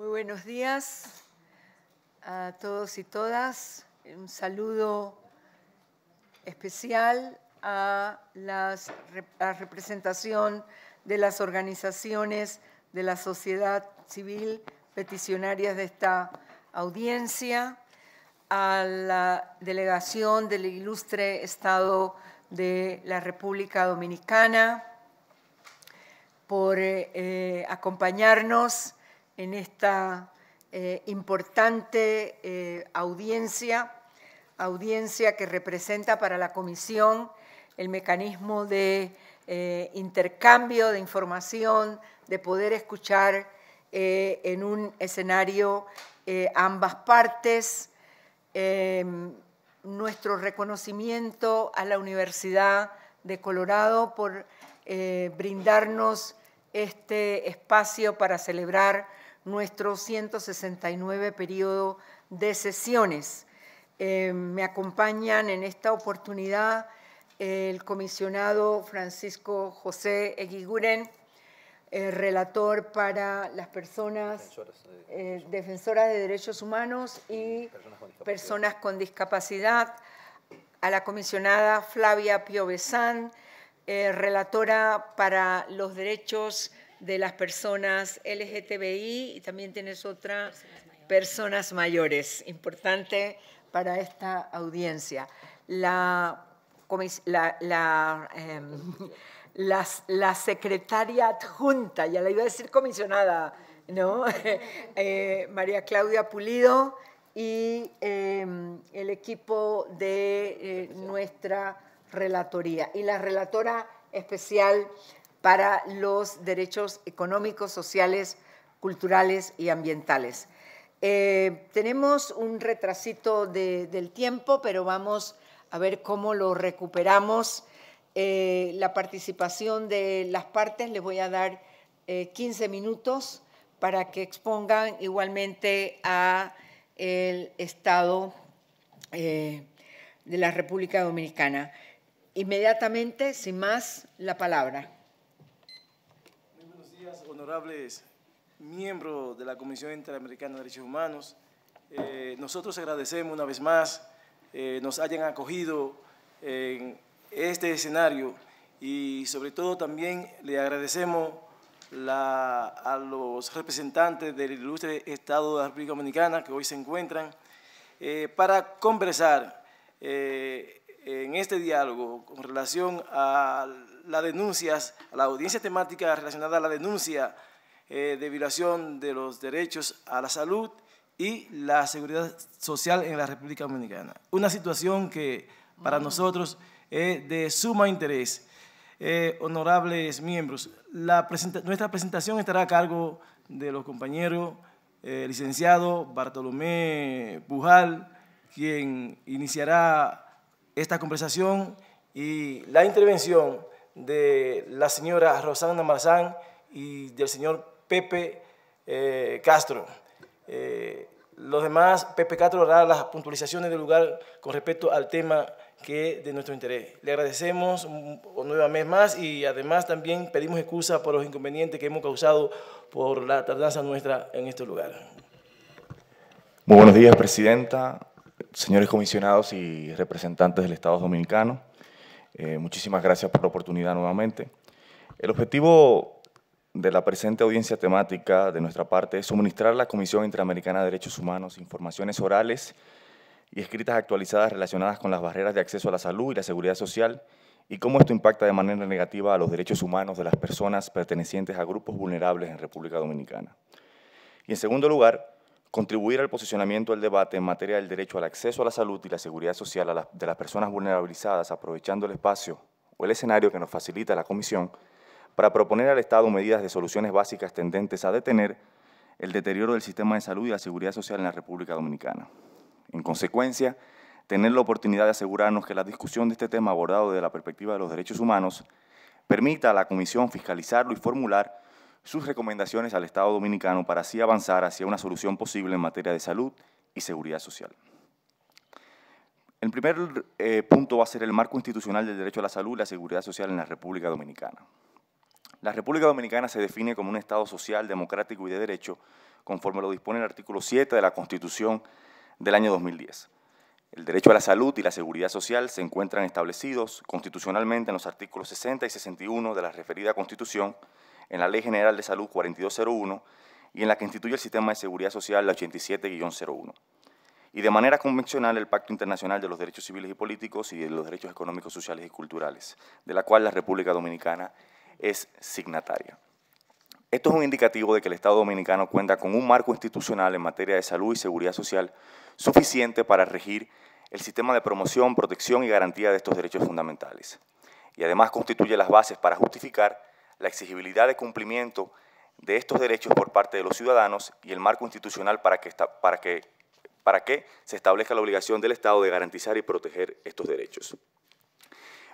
Muy buenos días a todos y todas. Un saludo especial a, las, la representación de las organizaciones de la sociedad civil peticionarias de esta audiencia, a la delegación del ilustre Estado de la República Dominicana por eh, acompañarnos en esta eh, importante eh, audiencia, audiencia que representa para la Comisión el mecanismo de eh, intercambio de información, de poder escuchar en un escenario ambas partes. Em, nuestro reconocimiento a la Universidad de Colorado por brindarnos este espacio para celebrar nuestro 169 periodo de sesiones. Eh, me acompañan en esta oportunidad eh, el comisionado Francisco José Eguiguren, eh, relator para las personas defensoras de, derechos humanos y personas con discapacidad. a la comisionada Flavia Piovesan, relatora para los derechos de las personas LGTBI y también tienes otras personas mayores, importante para esta audiencia. La, la, em, la, secretaria adjunta, ya la iba a decir comisionada, ¿no? Eh, María Claudia Pulido y em, el equipo de eh, nuestra relatoría y la relatora especial para los derechos económicos, sociales, culturales y ambientales. Eh, tenemos un retrasito del tiempo, pero vamos a ver cómo lo recuperamos. Eh, la participación de las partes, les voy a dar 15 eh, minutos para que expongan igualmente a el Estado de la República Dominicana. Inmediatamente, sin más, la palabra honorables miembros de la Comisión Interamericana de Derechos Humanos. Eh, nosotros agradecemos una vez más que eh, nos hayan acogido en este escenario y sobre todo también le agradecemos a los representantes del ilustre Estado de la República Dominicana que hoy se encuentran eh, para conversar en este diálogo con relación a las denuncias, a la audiencia temática relacionada a la denuncia eh, de violación de los derechos a la salud y la seguridad social en la República Dominicana. Una situación que para nosotros es de suma interés. Eh, honorables miembros, nuestra presentación estará a cargo de los compañeros eh, licenciado Bartolomé Pujal, quien iniciará esta conversación y la intervención de la señora Rosana Marzán y del señor Pepe eh, Castro. Eh, los demás, Pepe Castro hará las puntualizaciones del lugar con respecto al tema que es de nuestro interés. Le agradecemos vez más y además también pedimos excusa por los inconvenientes que hemos causado por la tardanza nuestra en este lugar. Muy buenos días, Presidenta, señores comisionados y representantes del Estado Dominicano, eh, muchísimas gracias por la oportunidad nuevamente. El objetivo de la presente audiencia temática de nuestra parte es suministrar a la Comisión Interamericana de Derechos Humanos informaciones orales y escritas actualizadas relacionadas con las barreras de acceso a la salud y la seguridad social y cómo esto impacta de manera negativa a los derechos humanos de las personas pertenecientes a grupos vulnerables en República Dominicana. Y en segundo lugar, contribuir al posicionamiento del debate en materia del derecho al acceso a la salud y la seguridad social de las personas vulnerabilizadas, aprovechando el espacio o el escenario que nos facilita la Comisión para proponer al Estado medidas de soluciones básicas tendentes a detener el deterioro del sistema de salud y la seguridad social en la República Dominicana. En consecuencia, tener la oportunidad de asegurarnos que la discusión de este tema abordado desde la perspectiva de los derechos humanos permita a la Comisión fiscalizarlo y formular sus recomendaciones al Estado dominicano para así avanzar hacia una solución posible en materia de salud y seguridad social. El primer eh, punto va a ser el marco institucional del derecho a la salud y la seguridad social en la República Dominicana. La República Dominicana se define como un Estado social, democrático y de derecho, conforme lo dispone el artículo 7 de la Constitución del año 2010. El derecho a la salud y la seguridad social se encuentran establecidos constitucionalmente en los artículos 60 y 61 de la referida Constitución, en la Ley General de Salud 4201 y en la que instituye el Sistema de Seguridad Social, la 87-01 y de manera convencional el Pacto Internacional de los Derechos Civiles y Políticos y de los Derechos Económicos, Sociales y Culturales, de la cual la República Dominicana es signataria. Esto es un indicativo de que el Estado dominicano cuenta con un marco institucional en materia de salud y seguridad social suficiente para regir el sistema de promoción, protección y garantía de estos derechos fundamentales. Y además constituye las bases para justificar la exigibilidad de cumplimiento de estos derechos por parte de los ciudadanos y el marco institucional para que, para se establezca la obligación del Estado de garantizar y proteger estos derechos.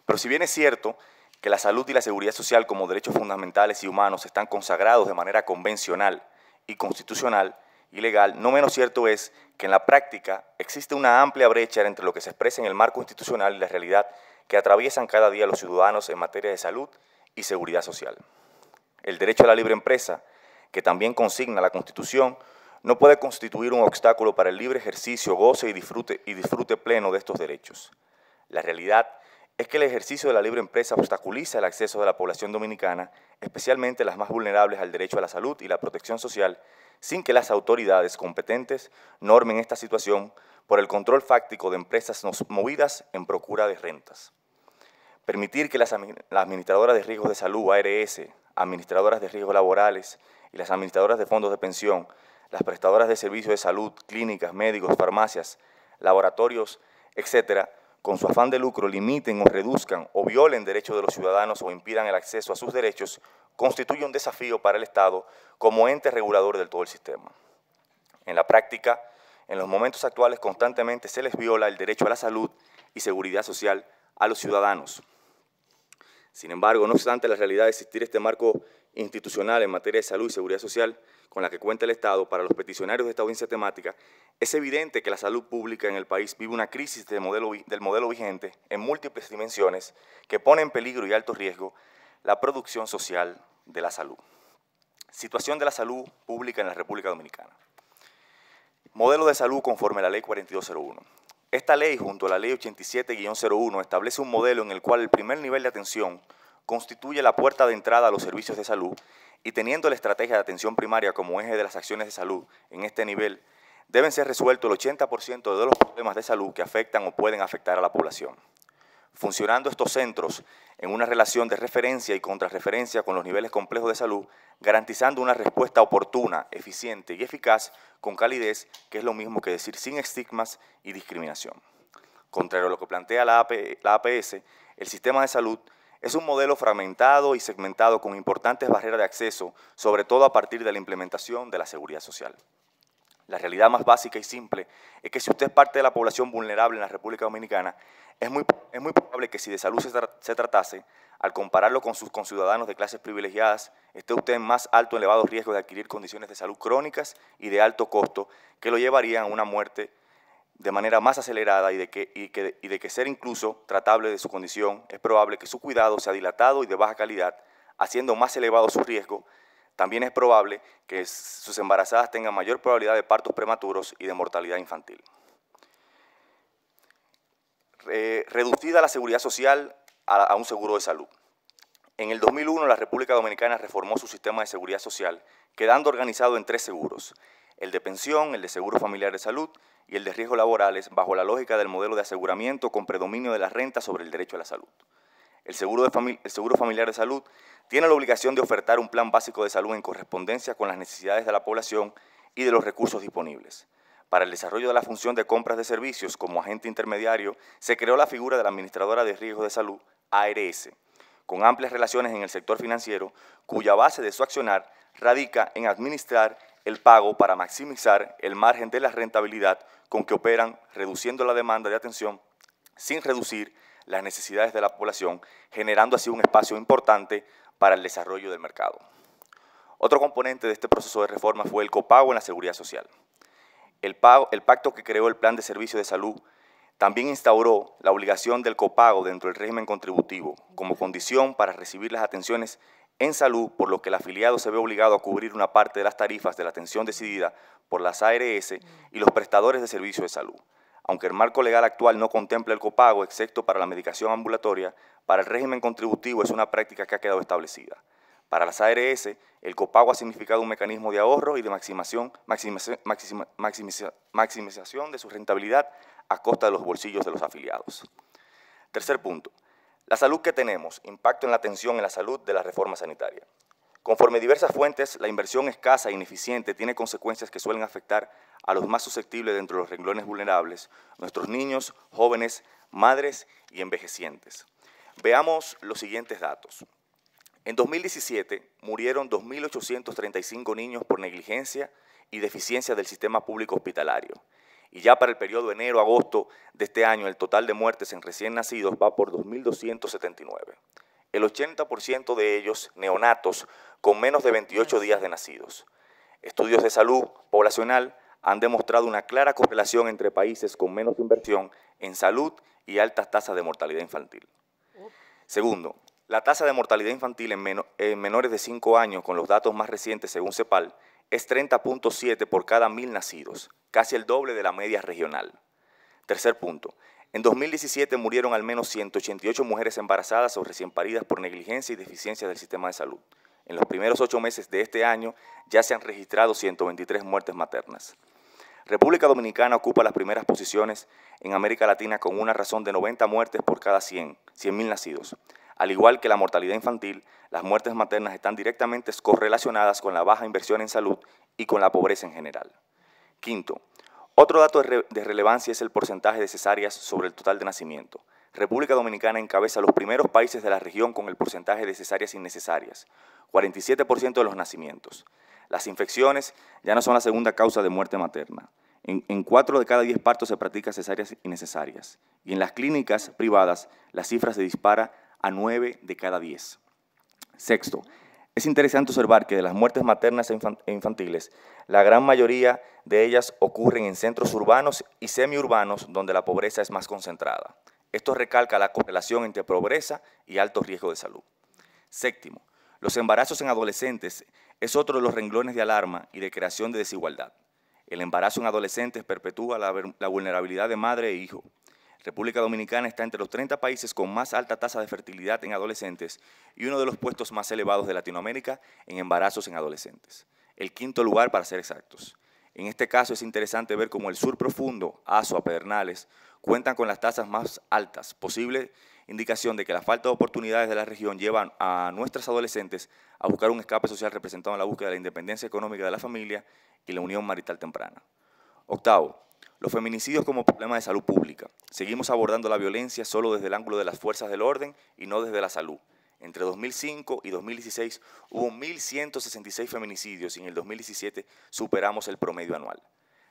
Pero si bien es cierto que la salud y la seguridad social como derechos fundamentales y humanos están consagrados de manera convencional y constitucional y legal, no menos cierto es que en la práctica existe una amplia brecha entre lo que se expresa en el marco institucional y la realidad que atraviesan cada día los ciudadanos en materia de salud y seguridad social. El derecho a la libre empresa, que también consigna la Constitución, no puede constituir un obstáculo para el libre ejercicio, goce y disfrute, y disfrute pleno de estos derechos. La realidad es que el ejercicio de la libre empresa obstaculiza el acceso de la población dominicana, especialmente las más vulnerables al derecho a la salud y la protección social, sin que las autoridades competentes normen esta situación por el control fáctico de empresas movidas en procura de rentas. Permitir que las administradoras de riesgos de salud, ARS, administradoras de riesgos laborales y las administradoras de fondos de pensión, las prestadoras de servicios de salud, clínicas, médicos, farmacias, laboratorios, etcétera, con su afán de lucro limiten o reduzcan o violen derechos de los ciudadanos o impidan el acceso a sus derechos, constituye un desafío para el Estado como ente regulador del todo el sistema. En la práctica, en los momentos actuales constantemente se les viola el derecho a la salud y seguridad social a los ciudadanos. Sin embargo, no obstante la realidad de existir este marco institucional en materia de salud y seguridad social con la que cuenta el Estado para los peticionarios de esta audiencia temática, es evidente que la salud pública en el país vive una crisis del modelo, vigente en múltiples dimensiones que pone en peligro y alto riesgo la producción social de la salud. Situación de la salud pública en la República Dominicana. Modelo de salud conforme a la Ley 4201. Esta ley, junto a la Ley 87-01, establece un modelo en el cual el primer nivel de atención constituye la puerta de entrada a los servicios de salud y teniendo la estrategia de atención primaria como eje de las acciones de salud en este nivel, deben ser resueltos el 80% de los problemas de salud que afectan o pueden afectar a la población. Funcionando estos centros en una relación de referencia y contrarreferencia con los niveles complejos de salud, garantizando una respuesta oportuna, eficiente y eficaz con calidez, que es lo mismo que decir sin estigmas y discriminación. Contrario a lo que plantea la, la APS, el sistema de salud es un modelo fragmentado y segmentado con importantes barreras de acceso, sobre todo a partir de la implementación de la seguridad social. La realidad más básica y simple es que si usted es parte de la población vulnerable en la República Dominicana, es muy, es muy probable que si de salud se, tratase, al compararlo con sus conciudadanos de clases privilegiadas, esté usted en más alto elevado riesgo de adquirir condiciones de salud crónicas y de alto costo que lo llevarían a una muerte de manera más acelerada y de que, y de que ser incluso tratable de su condición, es probable que su cuidado sea dilatado y de baja calidad, haciendo más elevado su riesgo también es probable que sus embarazadas tengan mayor probabilidad de partos prematuros y de mortalidad infantil. reducida la seguridad social a, a un seguro de salud. En el 2001 la República Dominicana reformó su sistema de seguridad social, quedando organizado en tres seguros, el de pensión, el de seguro familiar de salud y el de riesgos laborales, bajo la lógica del modelo de aseguramiento con predominio de la renta sobre el derecho a la salud. El seguro, de el seguro familiar de salud tiene la obligación de ofertar un plan básico de salud en correspondencia con las necesidades de la población y de los recursos disponibles. Para el desarrollo de la función de compras de servicios como agente intermediario, se creó la figura de la Administradora de Riesgos de Salud, ARS, con amplias relaciones en el sector financiero, cuya base de su accionar radica en administrar el pago para maximizar el margen de la rentabilidad con que operan, reduciendo la demanda de atención sin reducir las necesidades de la población, generando así un espacio importante para el desarrollo del mercado. Otro componente de este proceso de reforma fue el copago en la seguridad social. El, pacto que creó el Plan de Servicio de Salud también instauró la obligación del copago dentro del régimen contributivo como condición para recibir las atenciones en salud, por lo que el afiliado se ve obligado a cubrir una parte de las tarifas de la atención decidida por las ARS y los prestadores de servicios de salud. Aunque el marco legal actual no contempla el copago, excepto para la medicación ambulatoria, para el régimen contributivo es una práctica que ha quedado establecida. Para las ARS, el copago ha significado un mecanismo de ahorro y de maximización, maximización de su rentabilidad a costa de los bolsillos de los afiliados. Tercer punto, la salud que tenemos, impacto en la atención en la salud de la reforma sanitaria. Conforme diversas fuentes, la inversión escasa e ineficiente tiene consecuencias que suelen afectar a los más susceptibles dentro de los renglones vulnerables, nuestros niños, jóvenes, madres y envejecientes. Veamos los siguientes datos. En 2017 murieron 2.835 niños por negligencia y deficiencia del sistema público hospitalario. Y ya para el periodo enero-agosto de este año, el total de muertes en recién nacidos va por 2.279 el 80% de ellos neonatos con menos de 28 días de nacidos. Estudios de salud poblacional han demostrado una clara correlación entre países con menos inversión en salud y altas tasas de mortalidad infantil. Segundo, la tasa de mortalidad infantil en, menores de 5 años, con los datos más recientes según CEPAL, es 30.7 por cada mil nacidos, casi el doble de la media regional. Tercer punto, en 2017 murieron al menos 188 mujeres embarazadas o recién paridas por negligencia y deficiencia del sistema de salud. En los primeros ocho meses de este año ya se han registrado 123 muertes maternas. República Dominicana ocupa las primeras posiciones en América Latina con una razón de 90 muertes por cada 100, 100.000 nacidos. Al igual que la mortalidad infantil, las muertes maternas están directamente correlacionadas con la baja inversión en salud y con la pobreza en general. Quinto, otro dato de, de relevancia es el porcentaje de cesáreas sobre el total de nacimiento. República Dominicana encabeza los primeros países de la región con el porcentaje de cesáreas innecesarias, 47% de los nacimientos. Las infecciones ya no son la segunda causa de muerte materna. En, 4 de cada 10 partos se practican cesáreas innecesarias. Y en las clínicas privadas, la cifra se dispara a 9 de cada 10. Sexto, es interesante observar que de las muertes maternas e, e infantiles, la gran mayoría de ellas ocurren en centros urbanos y semiurbanos donde la pobreza es más concentrada. Esto recalca la correlación entre pobreza y alto riesgo de salud. Séptimo, los embarazos en adolescentes es otro de los renglones de alarma y de creación de desigualdad. El embarazo en adolescentes perpetúa la, vulnerabilidad de madre e hijo. República Dominicana está entre los 30 países con más alta tasa de fertilidad en adolescentes y uno de los puestos más elevados de Latinoamérica en embarazos en adolescentes. El quinto lugar, para ser exactos. En este caso es interesante ver cómo el sur profundo, Azua, Pedernales, cuentan con las tasas más altas, posible indicación de que la falta de oportunidades de la región llevan a nuestras adolescentes a buscar un escape social representado en la búsqueda de la independencia económica de la familia y la unión marital temprana. Octavo, los feminicidios como problema de salud pública. Seguimos abordando la violencia solo desde el ángulo de las fuerzas del orden y no desde la salud. Entre 2005 y 2016 hubo 1.166 feminicidios y en el 2017 superamos el promedio anual.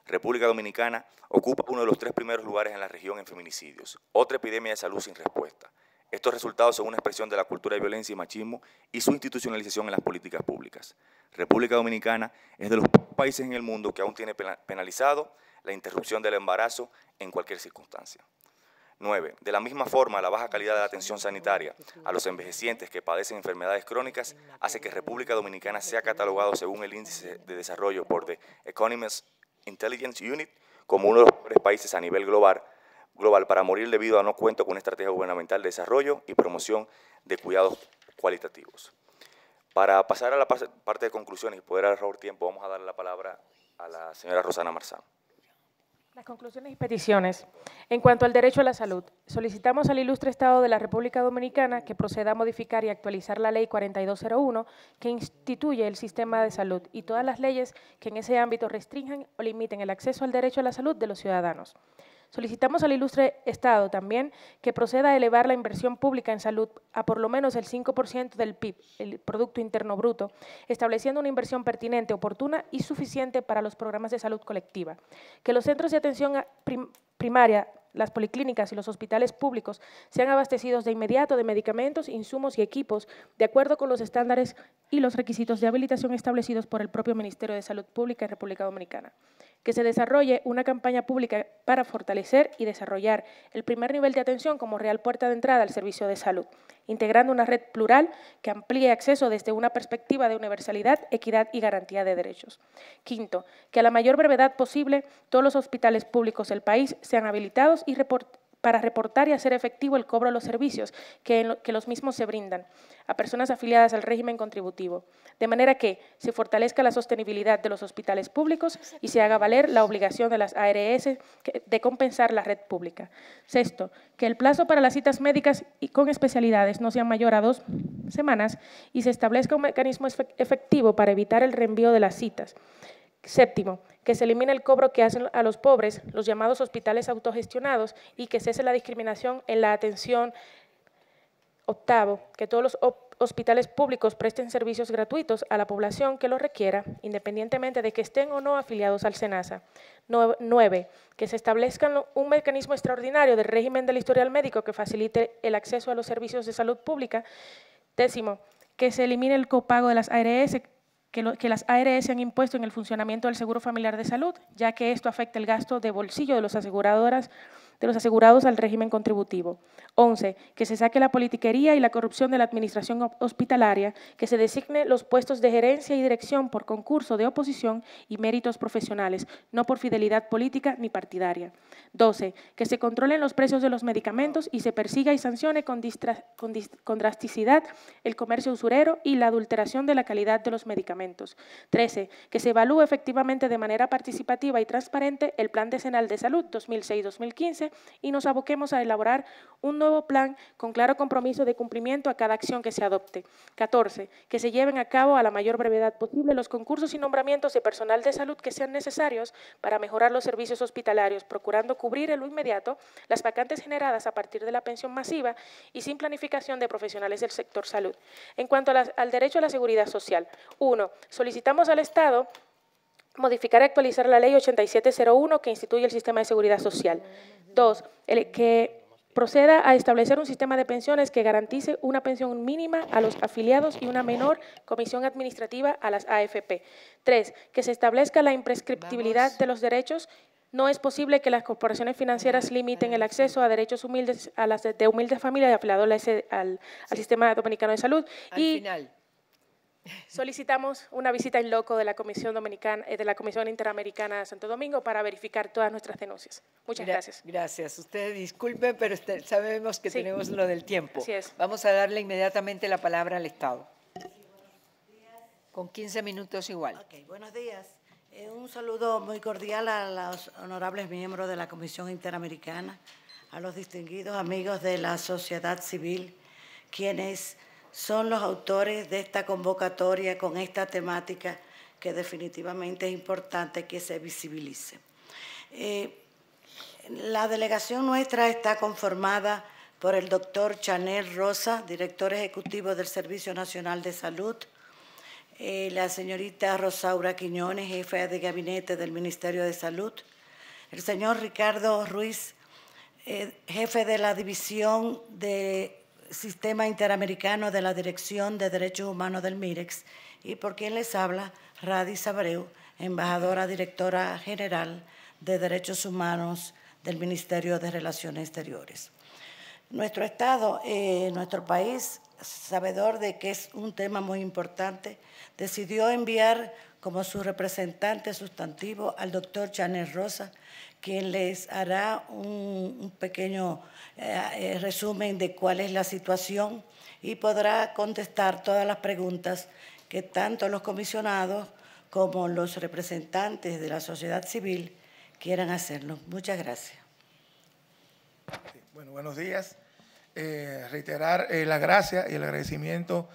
República Dominicana ocupa uno de los tres primeros lugares en la región en feminicidios, otra epidemia de salud sin respuesta. Estos resultados son una expresión de la cultura de violencia y machismo y su institucionalización en las políticas públicas. República Dominicana es de los países en el mundo que aún tiene penalizado la interrupción del embarazo en cualquier circunstancia. De la misma forma, la baja calidad de la atención sanitaria a los envejecientes que padecen enfermedades crónicas hace que República Dominicana sea catalogado según el índice de desarrollo por The Economist Intelligence Unit como uno de los peores países a nivel global, global para morir debido a no cuento con estrategia gubernamental de desarrollo y promoción de cuidados cualitativos. Para pasar a la parte de conclusiones y poder ahorrar tiempo, vamos a dar la palabra a la señora Rosana Marzán. Las conclusiones y peticiones. En cuanto al derecho a la salud, solicitamos al ilustre Estado de la República Dominicana que proceda a modificar y actualizar la Ley 4201 que instituye el sistema de salud y todas las leyes que en ese ámbito restringan o limiten el acceso al derecho a la salud de los ciudadanos. Solicitamos al ilustre Estado también que proceda a elevar la inversión pública en salud a por lo menos el 5% del PIB, el Producto Interno Bruto, estableciendo una inversión pertinente, oportuna y suficiente para los programas de salud colectiva. Que los centros de atención primaria las policlínicas y los hospitales públicos sean abastecidos de inmediato de medicamentos, insumos y equipos de acuerdo con los estándares y los requisitos de habilitación establecidos por el propio Ministerio de Salud Pública en República Dominicana que se desarrolle una campaña pública para fortalecer y desarrollar el primer nivel de atención como real puerta de entrada al servicio de salud, integrando una red plural que amplíe acceso desde una perspectiva de universalidad, equidad y garantía de derechos. Quinto, que a la mayor brevedad posible todos los hospitales públicos del país sean habilitados y reportados para reportar y hacer efectivo el cobro de los servicios que, que los mismos se brindan a personas afiliadas al régimen contributivo, de manera que se fortalezca la sostenibilidad de los hospitales públicos y se haga valer la obligación de las ARS de compensar la red pública. Sexto, que el plazo para las citas médicas y con especialidades no sea mayor a dos semanas y se establezca un mecanismo efectivo para evitar el reenvío de las citas. Séptimo, que se elimine el cobro que hacen a los pobres, los llamados hospitales autogestionados, y que cese la discriminación en la atención. Octavo, que todos los hospitales públicos presten servicios gratuitos a la población que lo requiera, independientemente de que estén o no afiliados al SENASA. Nueve, que se establezca un mecanismo extraordinario del régimen del historial médico que facilite el acceso a los servicios de salud pública. Décimo, que se elimine el copago de las ARS que, que, las ARS han impuesto en el funcionamiento del Seguro Familiar de Salud, ya que esto afecta el gasto de bolsillo de las aseguradoras de los asegurados al régimen contributivo. 11. Que se saque la politiquería y la corrupción de la administración hospitalaria, que se designe los puestos de gerencia y dirección por concurso de oposición y méritos profesionales, no por fidelidad política ni partidaria. 12. Que se controlen los precios de los medicamentos y se persiga y sancione con, drasticidad el comercio usurero y la adulteración de la calidad de los medicamentos. 13. Que se evalúe efectivamente de manera participativa y transparente el Plan Decenal de Salud 2006-2015 y nos aboquemos a elaborar un nuevo plan con claro compromiso de cumplimiento a cada acción que se adopte. 14. Que se lleven a cabo a la mayor brevedad posible los concursos y nombramientos de personal de salud que sean necesarios para mejorar los servicios hospitalarios, procurando cubrir en lo inmediato las vacantes generadas a partir de la pensión masiva y sin planificación de profesionales del sector salud. En cuanto al derecho a la seguridad social, 1. Solicitamos al Estado modificar y actualizar la ley 8701 que instituye el sistema de seguridad social. Dos, que proceda a establecer un sistema de pensiones que garantice una pensión mínima a los afiliados y una menor comisión administrativa a las AFP. Tres, que se establezca la imprescriptibilidad de los derechos no es posible que las corporaciones financieras limiten el acceso a derechos humildes a las de humildes familias afiliados al, sistema dominicano de salud. final. Solicitamos una visita en loco de la Comisión, Dominicana, eh, de la Comisión Interamericana de Santo Domingo para verificar todas nuestras denuncias. Muchas gracias. Gracias. Ustedes disculpe pero este, sabemos que tenemos lo del tiempo. es. Vamos a darle inmediatamente la palabra al Estado. Con 15 minutos igual. buenos días. Eh, un saludo muy cordial a los honorables miembros de la Comisión Interamericana, a los distinguidos amigos de la sociedad civil, quienes son los autores de esta convocatoria con esta temática que definitivamente es importante que se visibilice. Eh, la delegación nuestra está conformada por el doctor Chanel Rosa, director ejecutivo del Servicio Nacional de Salud, eh, la señorita Rosaura Quiñones, jefe de gabinete del Ministerio de Salud, el señor Ricardo Ruiz, eh, jefe de la División de Sistema Interamericano de la Dirección de Derechos Humanos del MIREX y por quien les habla, Radis Abreu, embajadora directora general de Derechos Humanos del Ministerio de Relaciones Exteriores. Nuestro Estado, eh, nuestro país, sabedor de que es un tema muy importante, decidió enviar como su representante sustantivo al doctor Chanel Rosa, quien les hará un, pequeño eh, eh, resumen de cuál es la situación y podrá contestar todas las preguntas que tanto los comisionados como los representantes de la sociedad civil quieran hacernos. Muchas gracias. Bueno, buenos días. Eh, reiterar la gracia y el agradecimiento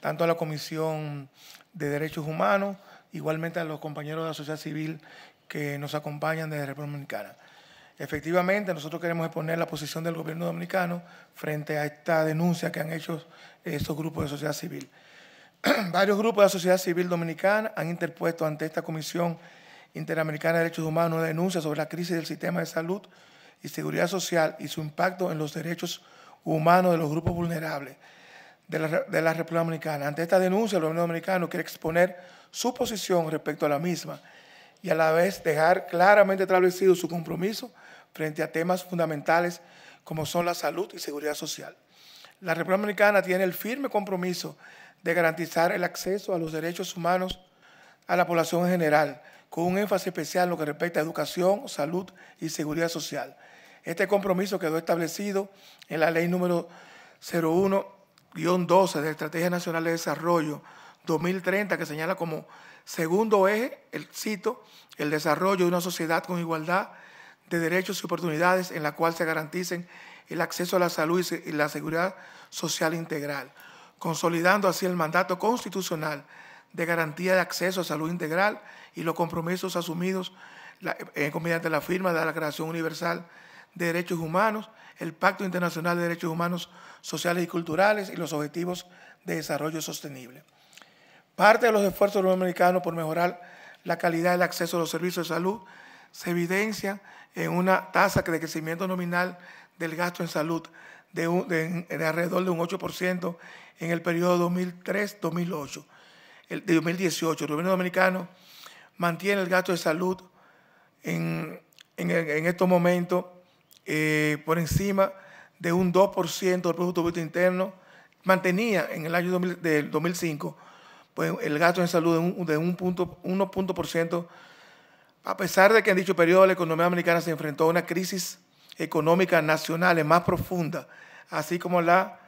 tanto a la Comisión de Derechos Humanos, igualmente a los compañeros de la sociedad civil que nos acompañan desde República Dominicana. Efectivamente, nosotros queremos exponer la posición del gobierno dominicano frente a esta denuncia que han hecho eh, estos grupos de sociedad civil. Varios grupos de la sociedad civil dominicana han interpuesto ante esta Comisión Interamericana de Derechos Humanos una denuncia sobre la crisis del sistema de salud y seguridad social y su impacto en los derechos humanos de los grupos vulnerables de la, de la República Dominicana. Ante esta denuncia, el gobierno dominicano quiere exponer su posición respecto a la misma y a la vez dejar claramente establecido su compromiso frente a temas fundamentales como son la salud y seguridad social. La República Dominicana tiene el firme compromiso de garantizar el acceso a los derechos humanos a la población en general, con un énfasis especial en lo que respecta a educación, salud y seguridad social. Este compromiso quedó establecido en la ley número 01-12 de Estrategia Nacional de Desarrollo 2030 que señala como segundo eje, el cito, el desarrollo de una sociedad con igualdad de derechos y oportunidades en la cual se garanticen el acceso a la salud y la seguridad social integral, consolidando así el mandato constitucional de garantía de acceso a salud integral y los compromisos asumidos en eh, mediante la firma de la declaración Universal de Derechos Humanos, el Pacto Internacional de Derechos Humanos Sociales y Culturales y los Objetivos de Desarrollo Sostenible. Parte de los esfuerzos norteamericanos por mejorar la calidad del acceso a los servicios de salud se evidencia en una tasa de crecimiento nominal del gasto en salud de, alrededor de un 8% en el periodo 2003-2008. El de 2018, el gobierno dominicano mantiene el gasto de salud en, estos momentos eh, por encima de un 2% del Producto Interno, mantenía en el año del 2005 pues el gasto en salud de un, de a pesar de que en dicho periodo la economía americana se enfrentó a una crisis económica nacional más profunda, así como la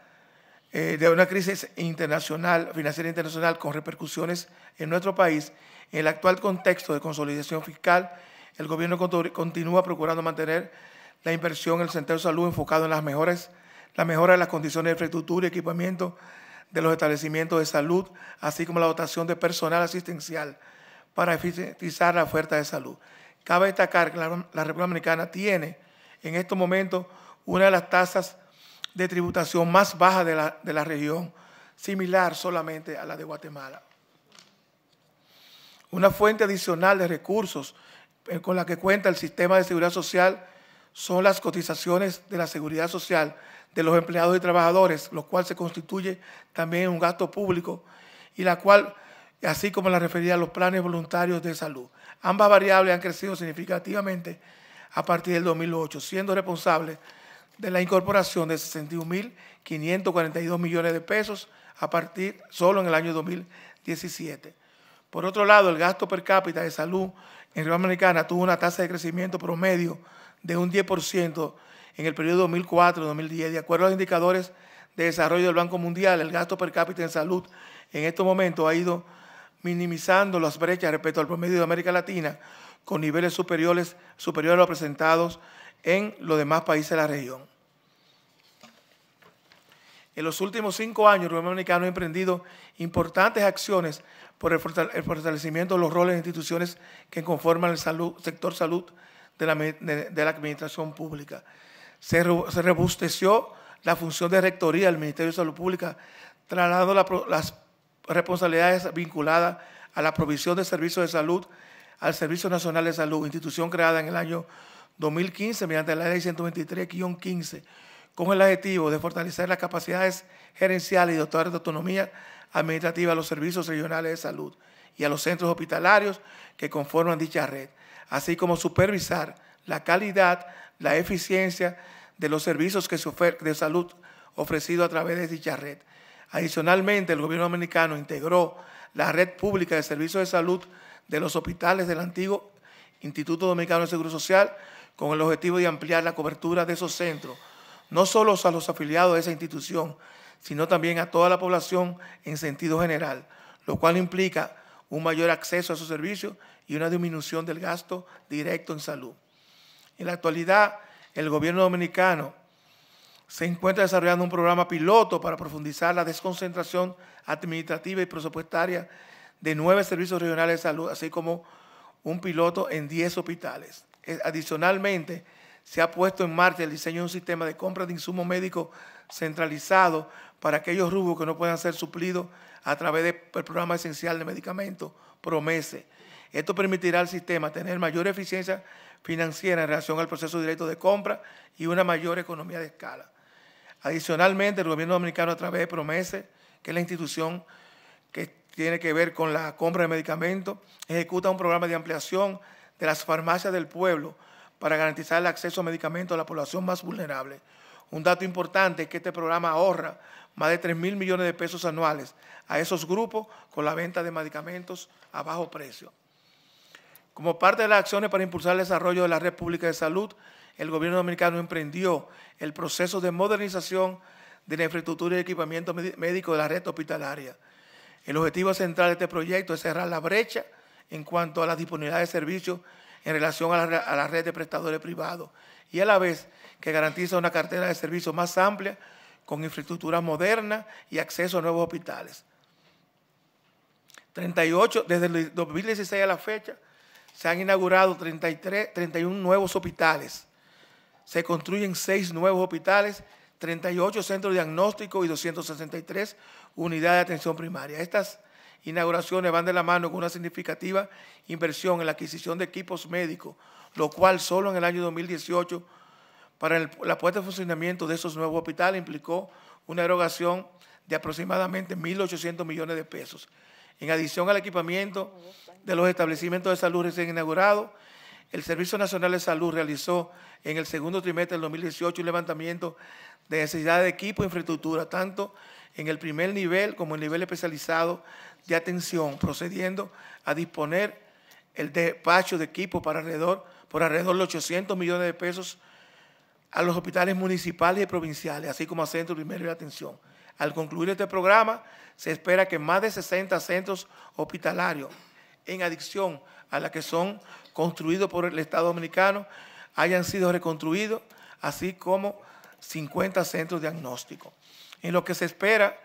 eh, de una crisis internacional, financiera internacional con repercusiones en nuestro país, en el actual contexto de consolidación fiscal, el gobierno continúa procurando mantener la inversión en el centro de salud enfocado en las mejores la mejora de las condiciones de infraestructura y equipamiento de los establecimientos de salud, así como la dotación de personal asistencial para eficientizar la oferta de salud. Cabe destacar que la, República Dominicana tiene en estos momentos una de las tasas de tributación más bajas de la, de la región, similar solamente a la de Guatemala. Una fuente adicional de recursos eh, con la que cuenta el sistema de seguridad social son las cotizaciones de la seguridad social de los empleados y trabajadores, lo cual se constituye también un gasto público y la cual, así como la referida a los planes voluntarios de salud. Ambas variables han crecido significativamente a partir del 2008, siendo responsables de la incorporación de 61.542 millones de pesos a partir solo en el año 2017. Por otro lado, el gasto per cápita de salud en américa Dominicana tuvo una tasa de crecimiento promedio de un 10% en el periodo 2004-2010. De acuerdo a los indicadores de desarrollo del Banco Mundial, el gasto per cápita en salud en estos momentos ha ido minimizando las brechas respecto al promedio de América Latina con niveles superiores, superiores a los presentados en los demás países de la región. En los últimos cinco años, el gobierno americano ha emprendido importantes acciones por el fortalecimiento de los roles de instituciones que conforman el sector salud de la, administración pública. Se, re, robusteció la función de rectoría del Ministerio de Salud Pública, trasladando las responsabilidades vinculadas a la provisión de servicios de salud al Servicio Nacional de Salud, institución creada en el año 2015 mediante la ley 123-15, con el objetivo de fortalecer las capacidades gerenciales y dotar de autonomía administrativa a los servicios regionales de salud y a los centros hospitalarios que conforman dicha red así como supervisar la calidad, la eficiencia de los servicios de salud ofrecidos a través de dicha red. Adicionalmente, el gobierno dominicano integró la red pública de servicios de salud de los hospitales del antiguo Instituto Dominicano de Seguro Social con el objetivo de ampliar la cobertura de esos centros, no solo a los afiliados de esa institución, sino también a toda la población en sentido general, lo cual implica un mayor acceso a esos servicios y una disminución del gasto directo en salud. En la actualidad, el gobierno dominicano se encuentra desarrollando un programa piloto para profundizar la desconcentración administrativa y presupuestaria de nueve servicios regionales de salud, así como un piloto en diez hospitales. Eh, adicionalmente, se ha puesto en marcha el diseño de un sistema de compra de insumos médicos centralizado para aquellos rubros que no puedan ser suplidos a través del programa esencial de medicamentos, PROMESE. Esto permitirá al sistema tener mayor eficiencia financiera en relación al proceso directo de compra y una mayor economía de escala. Adicionalmente, el gobierno dominicano a través de PROMESE, que es la institución que tiene que ver con la compra de medicamentos, ejecuta un programa de ampliación de las farmacias del pueblo para garantizar el acceso a medicamentos a la población más vulnerable. Un dato importante es que este programa ahorra más de 3 mil millones de pesos anuales a esos grupos con la venta de medicamentos a bajo precio. Como parte de las acciones para impulsar el desarrollo de la red pública de salud, el gobierno dominicano emprendió el proceso de modernización de la infraestructura y equipamiento médico de la red hospitalaria. El objetivo central de este proyecto es cerrar la brecha en cuanto a la disponibilidad de servicios en relación a la, a red de prestadores privados y a la vez que garantiza una cartera de servicios más amplia con infraestructura moderna y acceso a nuevos hospitales. desde el 2016 a la fecha, se han inaugurado 31 nuevos hospitales. Se construyen 6 nuevos hospitales, 38 centros diagnósticos y 263 unidades de atención primaria. Estas inauguraciones van de la mano con una significativa inversión en la adquisición de equipos médicos, lo cual solo en el año 2018 para el, la puesta en funcionamiento de esos nuevos hospitales implicó una erogación de aproximadamente 1.800 millones de pesos. En adición al equipamiento de los establecimientos de salud recién inaugurados, el Servicio Nacional de Salud realizó en el segundo trimestre del 2018 un levantamiento de necesidad de equipo e infraestructura, tanto en el primer nivel como en el nivel especializado de atención, procediendo a disponer el despacho de equipo para alrededor, por alrededor de 800 millones de pesos a los hospitales municipales y provinciales, así como a centros primarios de atención. Al concluir este programa, se espera que más de 60 centros hospitalarios en adicción a los que son construidos por el Estado Dominicano hayan sido reconstruidos, así como 50 centros diagnósticos. En lo que se espera,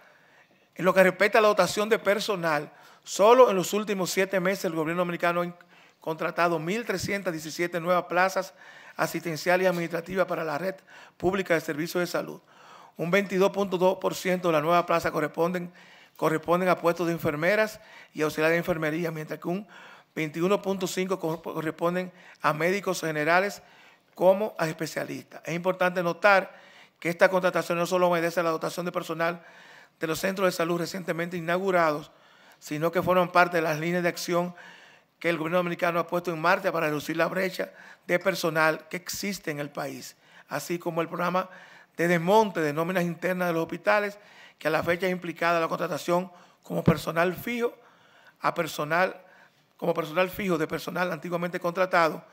en lo que respecta a la dotación de personal, solo en los últimos siete meses el gobierno dominicano ha contratado 1.317 nuevas plazas asistencial y administrativa para la red pública de servicios de salud. Un 22.2% de la nueva plaza corresponden, corresponden a puestos de enfermeras y auxiliares de enfermería, mientras que un 21.5% corresponden a médicos generales como a especialistas. Es importante notar que esta contratación no solo obedece la dotación de personal de los centros de salud recientemente inaugurados, sino que forman parte de las líneas de acción que el gobierno dominicano ha puesto en marcha para reducir la brecha de personal que existe en el país, así como el programa de desmonte de nóminas internas de los hospitales, que a la fecha es implicada la contratación como personal fijo a personal como personal fijo de personal antiguamente contratado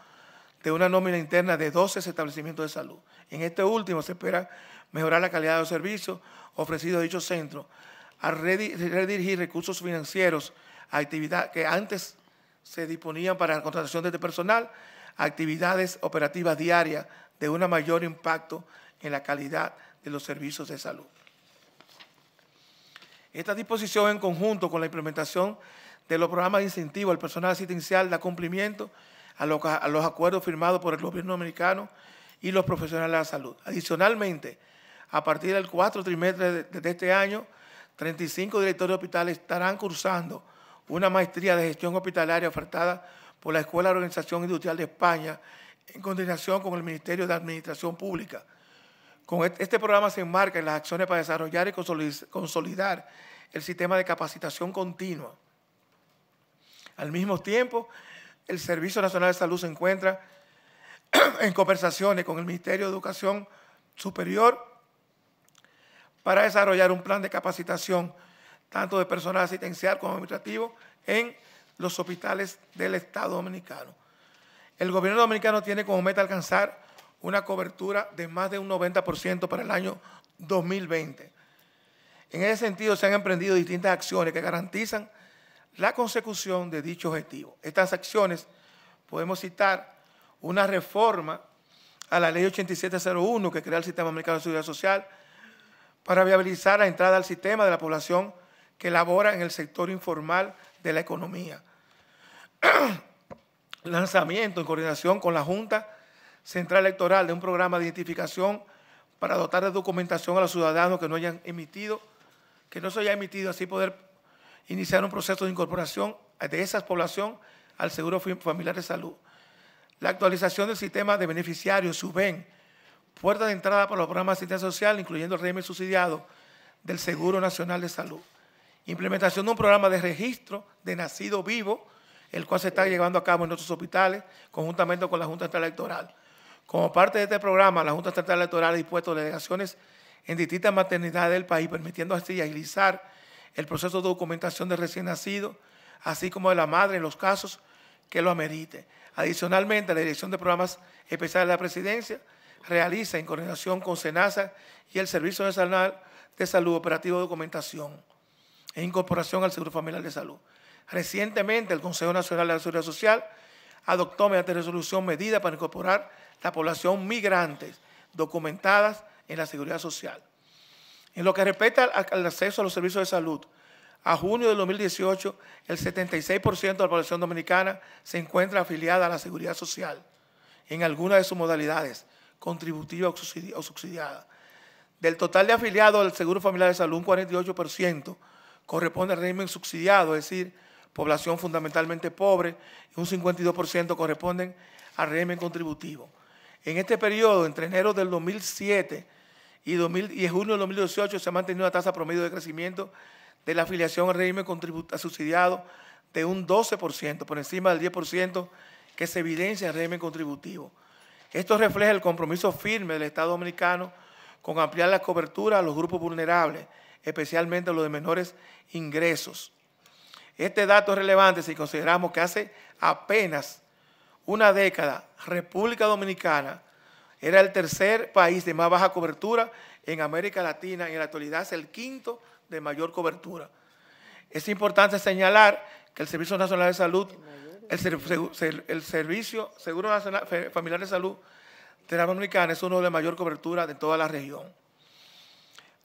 de una nómina interna de 12 establecimientos de salud. En este último se espera mejorar la calidad de los servicios ofrecidos a dichos centros, a redirigir recursos financieros a actividad que antes se disponían para la contratación de este personal actividades operativas diarias de un mayor impacto en la calidad de los servicios de salud. Esta disposición en conjunto con la implementación de los programas de incentivo al personal asistencial da cumplimiento a los, acuerdos firmados por el gobierno americano y los profesionales de la salud. Adicionalmente, a partir del cuarto trimestre de, de este año, 35 directores de hospitales estarán cursando una maestría de gestión hospitalaria ofertada por la Escuela de Organización Industrial de España en coordinación con el Ministerio de Administración Pública. Con este programa se enmarca en las acciones para desarrollar y consolidar el sistema de capacitación continua. Al mismo tiempo, el Servicio Nacional de Salud se encuentra en conversaciones con el Ministerio de Educación Superior para desarrollar un plan de capacitación tanto de personal asistencial como administrativo, en los hospitales del Estado Dominicano. El gobierno dominicano tiene como meta alcanzar una cobertura de más de un 90% para el año 2020. En ese sentido, se han emprendido distintas acciones que garantizan la consecución de dicho objetivo. Estas acciones podemos citar una reforma a la ley 8701 que crea el Sistema Americano de Seguridad Social para viabilizar la entrada al sistema de la población que labora en el sector informal de la economía. Lanzamiento en coordinación con la Junta Central Electoral de un programa de identificación para dotar de documentación a los ciudadanos que no hayan emitido, que no se haya emitido, así poder iniciar un proceso de incorporación de esa población al Seguro Familiar de Salud. La actualización del sistema de beneficiarios, SUBEN, puerta de entrada para los programas de asistencia social, incluyendo el régimen subsidiado del Seguro Nacional de Salud. Implementación de un programa de registro de nacido vivo, el cual se está llevando a cabo en nuestros hospitales conjuntamente con la Junta Electoral. Como parte de este programa, la Junta Estatal Electoral ha dispuesto delegaciones en distintas maternidades del país, permitiendo así agilizar el proceso de documentación de recién nacido, así como de la madre en los casos que lo amerite. Adicionalmente, la Dirección de Programas Especiales de la Presidencia realiza en coordinación con SENASA y el Servicio Nacional de Salud Operativo de Documentación. En incorporación al Seguro Familiar de Salud. Recientemente, el Consejo Nacional de la Seguridad Social adoptó mediante resolución medida para incorporar la población migrantes documentadas en la seguridad social. En lo que respecta al acceso a los servicios de salud, a junio del 2018, el 76% de la población dominicana se encuentra afiliada a la seguridad social en alguna de sus modalidades, contributiva o subsidiada. Del total de afiliados al Seguro Familiar de Salud, un 48% corresponde al régimen subsidiado, es decir, población fundamentalmente pobre, y un 52% corresponden al régimen contributivo. En este periodo, entre enero del 2007 y, junio del 2018, se ha mantenido una tasa promedio de crecimiento de la afiliación al régimen subsidiado de un 12%, por encima del 10% que se evidencia en el régimen contributivo. Esto refleja el compromiso firme del Estado Dominicano con ampliar la cobertura a los grupos vulnerables, especialmente los de menores ingresos. Este dato es relevante si consideramos que hace apenas una década República Dominicana era el tercer país de más baja cobertura en América Latina y en la actualidad es el quinto de mayor cobertura. Es importante señalar que el Servicio Nacional de Salud, el, Servicio Seguro Nacional Familiar de Salud de la Dominicana es uno de mayor cobertura de toda la región.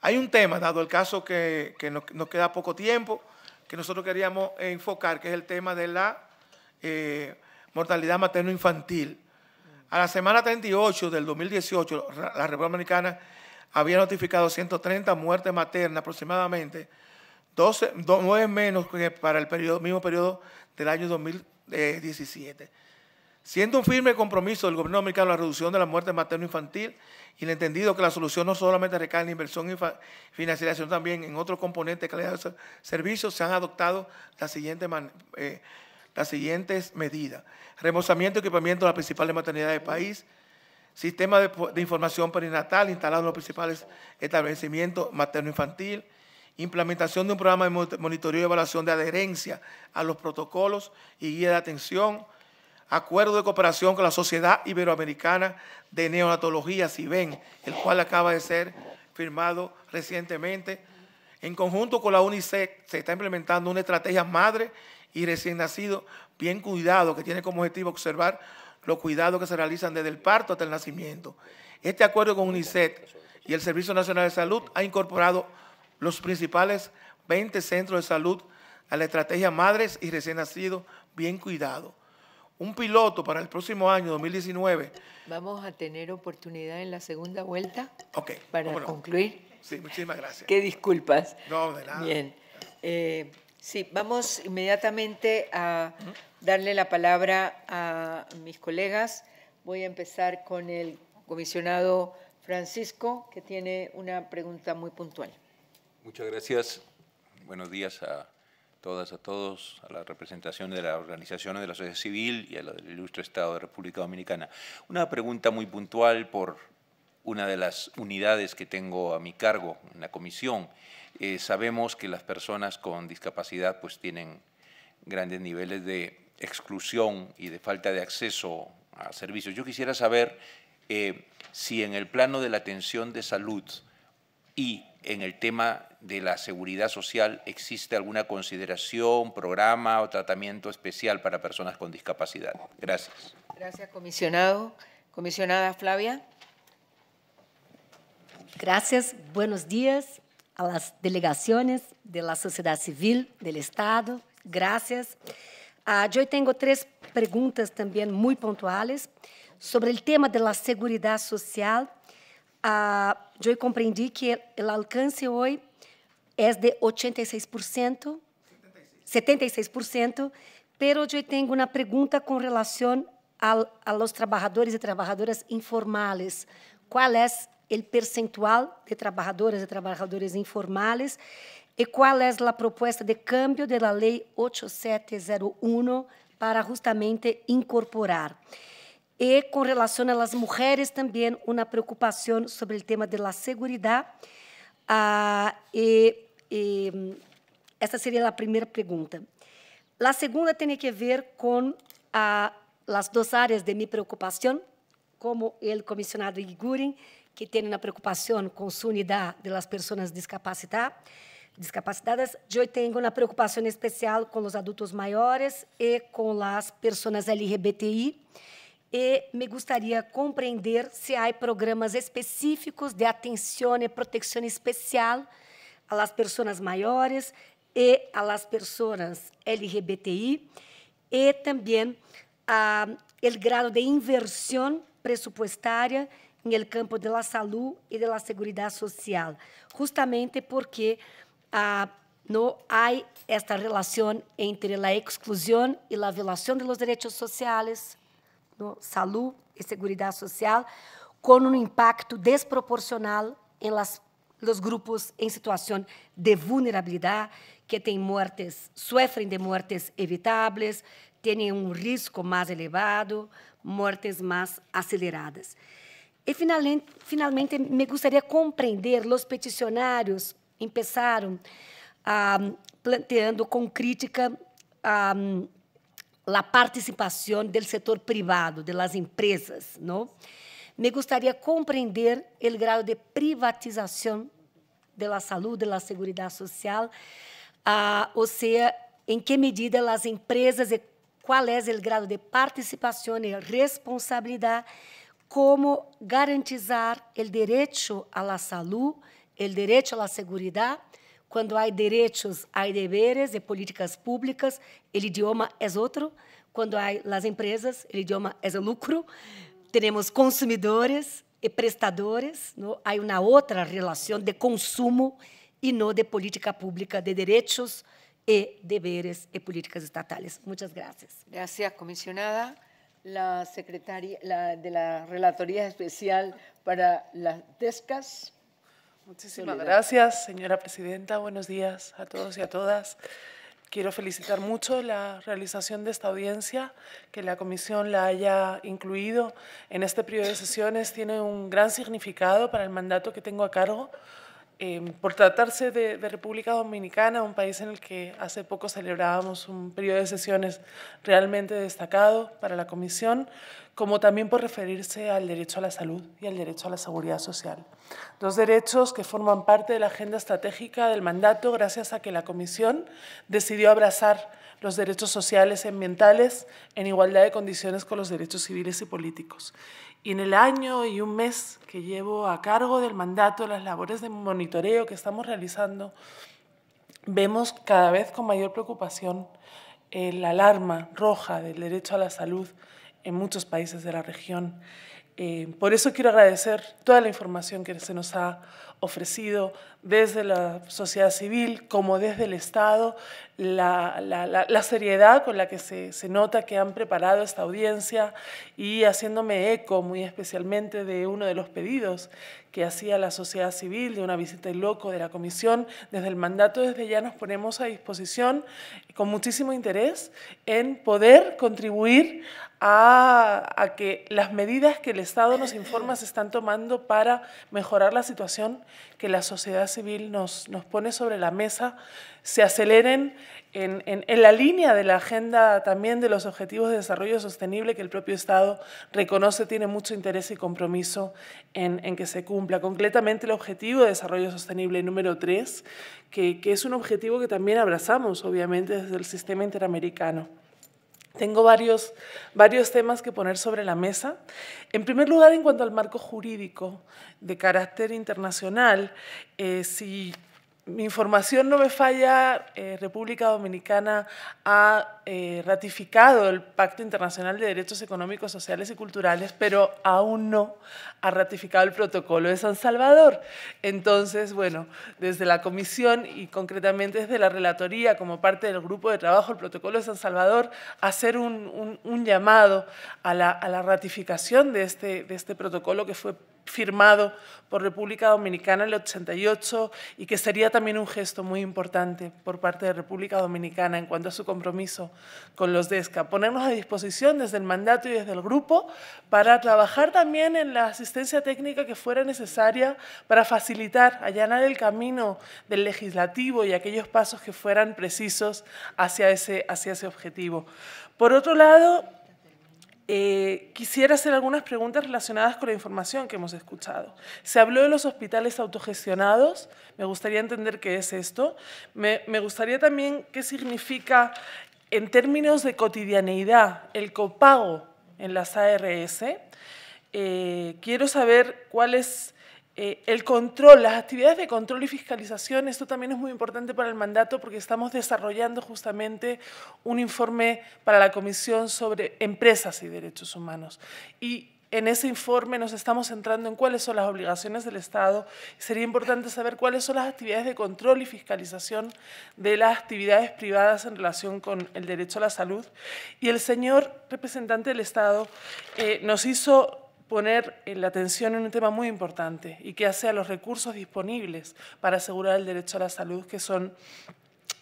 Hay un tema, dado el caso que, nos, queda poco tiempo, que nosotros queríamos enfocar, que es el tema de la eh, mortalidad materno-infantil. A la semana 38 del 2018, la República Dominicana había notificado 130 muertes maternas aproximadamente, 12, menos que para el mismo periodo del año 2017. Siendo un firme compromiso del gobierno dominicano la reducción de la muerte materno-infantil y el entendido que la solución no solamente recae en inversión y financiación, también en otros componentes de calidad de servicios, se han adoptado las siguientes, eh, las siguientes medidas. Remozamiento y equipamiento de las principales maternidades del país, sistema de, de información perinatal instalado en los principales establecimientos materno-infantil, implementación de un programa de monitoreo y evaluación de adherencia a los protocolos y guía de atención, acuerdo de cooperación con la Sociedad Iberoamericana de Neonatología, ven, el cual acaba de ser firmado recientemente. En conjunto con la UNICEF se está implementando una estrategia madre y recién nacido bien cuidado que tiene como objetivo observar los cuidados que se realizan desde el parto hasta el nacimiento. Este acuerdo con UNICEF y el Servicio Nacional de Salud ha incorporado los principales 20 centros de salud a la estrategia Madres y Recién Nacido Bien Cuidado un piloto para el próximo año 2019. Vamos a tener oportunidad en la segunda vuelta para concluir. Sí, muchísimas gracias. Qué disculpas. No, de nada. Bien. Eh, sí, vamos inmediatamente a darle la palabra a mis colegas. Voy a empezar con el comisionado Francisco, que tiene una pregunta muy puntual. Muchas gracias. Buenos días a todas, a todos, a la representación de las organizaciones de la sociedad civil y a la del ilustre Estado de República Dominicana. Una pregunta muy puntual por una de las unidades que tengo a mi cargo en la comisión. Eh, sabemos que las personas con discapacidad pues tienen grandes niveles de exclusión y de falta de acceso a servicios. Yo quisiera saber eh, si en el plano de la atención de salud y en el tema de la seguridad social existe alguna consideración, programa o tratamiento especial para personas con discapacidad. Gracias. Gracias, comisionado. Comisionada Flavia. Gracias, buenos días a las delegaciones de la sociedad civil, del Estado. Gracias. Uh, yo tengo tres preguntas también muy puntuales sobre el tema de la seguridad social. Ah, yo comprendí que el alcance hoy é de 86%. 76%, 76% pero eu tenho uma pergunta com relação a, trabalhadores e trabalhadoras informais. Qual é o percentual de trabalhadoras e trabalhadores informais e qual é a proposta de câmbio da Lei 8701 para justamente incorporar? E com relação às mulheres também uma preocupação sobre o tema da segurança ah, e, e, essa seria a primeira pergunta. A segunda tem a ver com ah, as duas áreas de minha preocupação, como o comissionado Igurin, que tem uma preocupação com a unidade das pessoas discapacitadas, eu tenho uma preocupação especial com os adultos maiores e com as pessoas LGBTI e me gostaria compreender se há programas específicos de atenção e proteção especial às pessoas maiores e às pessoas LGBTI e também ah, o grado de inversão presupuestária no campo da saúde e da segurança social, justamente porque ah, não há esta relação entre a exclusão e a violação dos direitos sociais no Salud e Seguridad Social, com um impacto desproporcional em las, los grupos em situação de vulnerabilidade, que têm mortes, sofrem de mortes evitáveis, têm um risco mais elevado, mortes mais aceleradas. E finalmente, finalmente me gostaria compreender, os peticionários começaram ah, planteando com crítica ah, la participação do setor privado, de las empresas, não? Me gustaría compreender o grado de privatização de la salud, de la seguridad social, uh, ah, ou seja, em que medida as empresas, qual é o grado de participação e responsabilidade, como garantizar o direito à la salud, o direito à la seguridad Cuando hay derechos, hay deberes de políticas públicas, el idioma es otro. Cuando hay las empresas, el idioma es el lucro. Tenemos consumidores y e prestadores, hay una otra relación de consumo y e no de política pública de derechos y e deberes y políticas estatales. Muchas gracias. Gracias, comisionada. La secretaria de la Relatoría Especial para las DESCAS. Muchísimas gracias, señora presidenta. Buenos días a todos y a todas. Quiero felicitar mucho la realización de esta audiencia, que la comisión la haya incluido en este periodo de sesiones. Tiene un gran significado para el mandato que tengo a cargo Em, por tratarse de, de, República Dominicana, un país en el que hace poco celebrábamos un periodo de sesiones realmente destacado para la Comisión, como también por referirse al derecho a la salud y al derecho a la seguridad social. Dos derechos que forman parte de la agenda estratégica del mandato gracias a que la Comisión decidió abrazar los derechos sociales y ambientales en igualdad de condiciones con los derechos civiles y políticos. Y en el año y un mes que llevo a cargo del mandato, las labores de monitoreo que estamos realizando, vemos cada vez con mayor preocupación eh, la alarma roja del derecho a la salud en muchos países de la región. Eh, por eso quiero agradecer toda la información que se nos ha ofrecido desde la sociedad civil como desde el Estado, la, la, la, seriedad con la que se, se, nota que han preparado esta audiencia y haciéndome eco muy especialmente de uno de los pedidos que hacía la sociedad civil de una visita y loco de la comisión, desde el mandato desde ya nos ponemos a disposición con muchísimo interés en poder contribuir a, a que las medidas que el Estado nos informa se están tomando para mejorar la situación que la sociedad civil nos, pone sobre la mesa se aceleren en, la línea de la agenda también de los Objetivos de Desarrollo Sostenible que el propio Estado reconoce tiene mucho interés y compromiso en, que se cumpla. Concretamente el Objetivo de Desarrollo Sostenible número 3, que es un objetivo que también abrazamos, obviamente, desde el sistema interamericano. Tengo varios, varios temas que poner sobre la mesa. En primer lugar, en cuanto al marco jurídico de carácter internacional, eh, si mi información no me falla, eh, República Dominicana ha eh, ratificado el Pacto Internacional de Derechos Económicos, Sociales y Culturales, pero aún no ha ratificado el Protocolo de San Salvador. Entonces, bueno, desde la Comisión y concretamente desde la Relatoría, como parte del Grupo de Trabajo, el Protocolo de San Salvador, hacer un, llamado a la, ratificación de este, de este protocolo que fue firmado por República Dominicana en el 88 y que sería también un gesto muy importante por parte de República Dominicana en cuanto a su compromiso con los DESCA. Ponernos a disposición desde el mandato y desde el grupo para trabajar también en la asistencia técnica que fuera necesaria para facilitar, allanar el camino del legislativo y aquellos pasos que fueran precisos hacia ese, hacia ese objetivo. Por otro lado, eh, quisiera hacer algunas preguntas relacionadas con la información que hemos escuchado. Se habló de los hospitales autogestionados, me gustaría entender qué es esto. Me, gustaría también qué significa en términos de cotidianeidad el copago en las ARS. Eh, quiero saber cuál es eh, el control, las actividades de control y fiscalización, esto también es muy importante para el mandato porque estamos desarrollando justamente un informe para la Comisión sobre empresas y derechos humanos. Y en ese informe nos estamos centrando en cuáles son las obligaciones del Estado. Sería importante saber cuáles son las actividades de control y fiscalización de las actividades privadas en relación con el derecho a la salud. Y el señor representante del Estado eh, nos hizo poner eh, la atención en un tema muy importante y que hace los recursos disponibles para asegurar el derecho a la salud, que son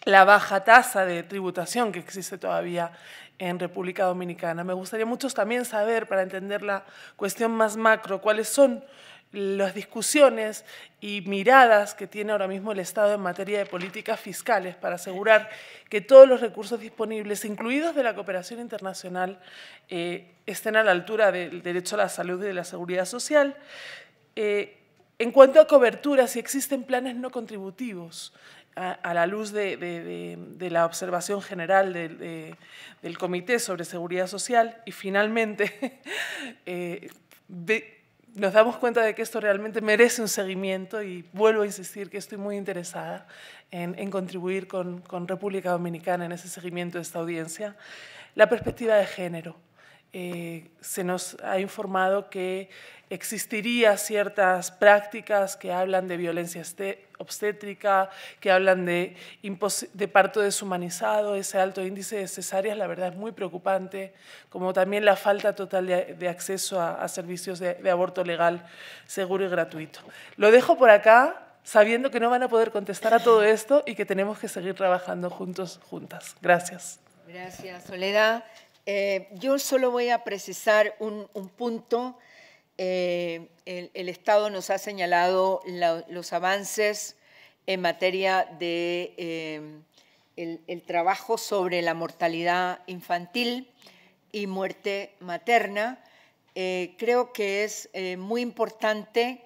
la baja tasa de tributación que existe todavía en República Dominicana. Me gustaría mucho también saber, para entender la cuestión más macro, cuáles son las discusiones y miradas que tiene ahora mismo el Estado en materia de políticas fiscales para asegurar que todos los recursos disponibles, incluidos de la cooperación internacional, eh, estén a la altura del derecho a la salud y de la seguridad social. Eh, en cuanto a cobertura, si existen planes no contributivos, a, la luz de, la observación general del Comité sobre Seguridad Social, y finalmente, eh, nos damos cuenta de que esto realmente merece un seguimiento y vuelvo a insistir que estoy muy interesada en, contribuir con República Dominicana en ese seguimiento de esta audiencia. La perspectiva de género. Eh, se nos ha informado que existiría ciertas prácticas que hablan de violencia este, obstétrica, que hablan de, parto deshumanizado, ese alto índice de cesáreas, la verdad es muy preocupante, como también la falta total de, acceso a, servicios de, de aborto legal, seguro y gratuito. Lo dejo por acá, sabiendo que no van a poder contestar a todo esto y que tenemos que seguir trabajando juntos, juntas. Gracias. Gracias, Soledad. Eh, yo solo voy a precisar un, punto. Eh, el, Estado nos ha señalado los avances en materia de eh, el, trabajo sobre la mortalidad infantil y muerte materna. creo que es muy importante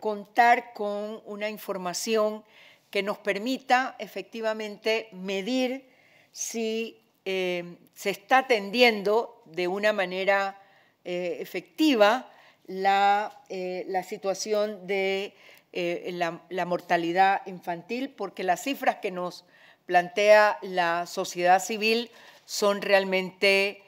contar con una información que nos permita efectivamente medir si eh, se está atendiendo de una manera eh, efectiva eh, la, situación de la, mortalidad infantil, porque las cifras que nos plantea la sociedad civil son realmente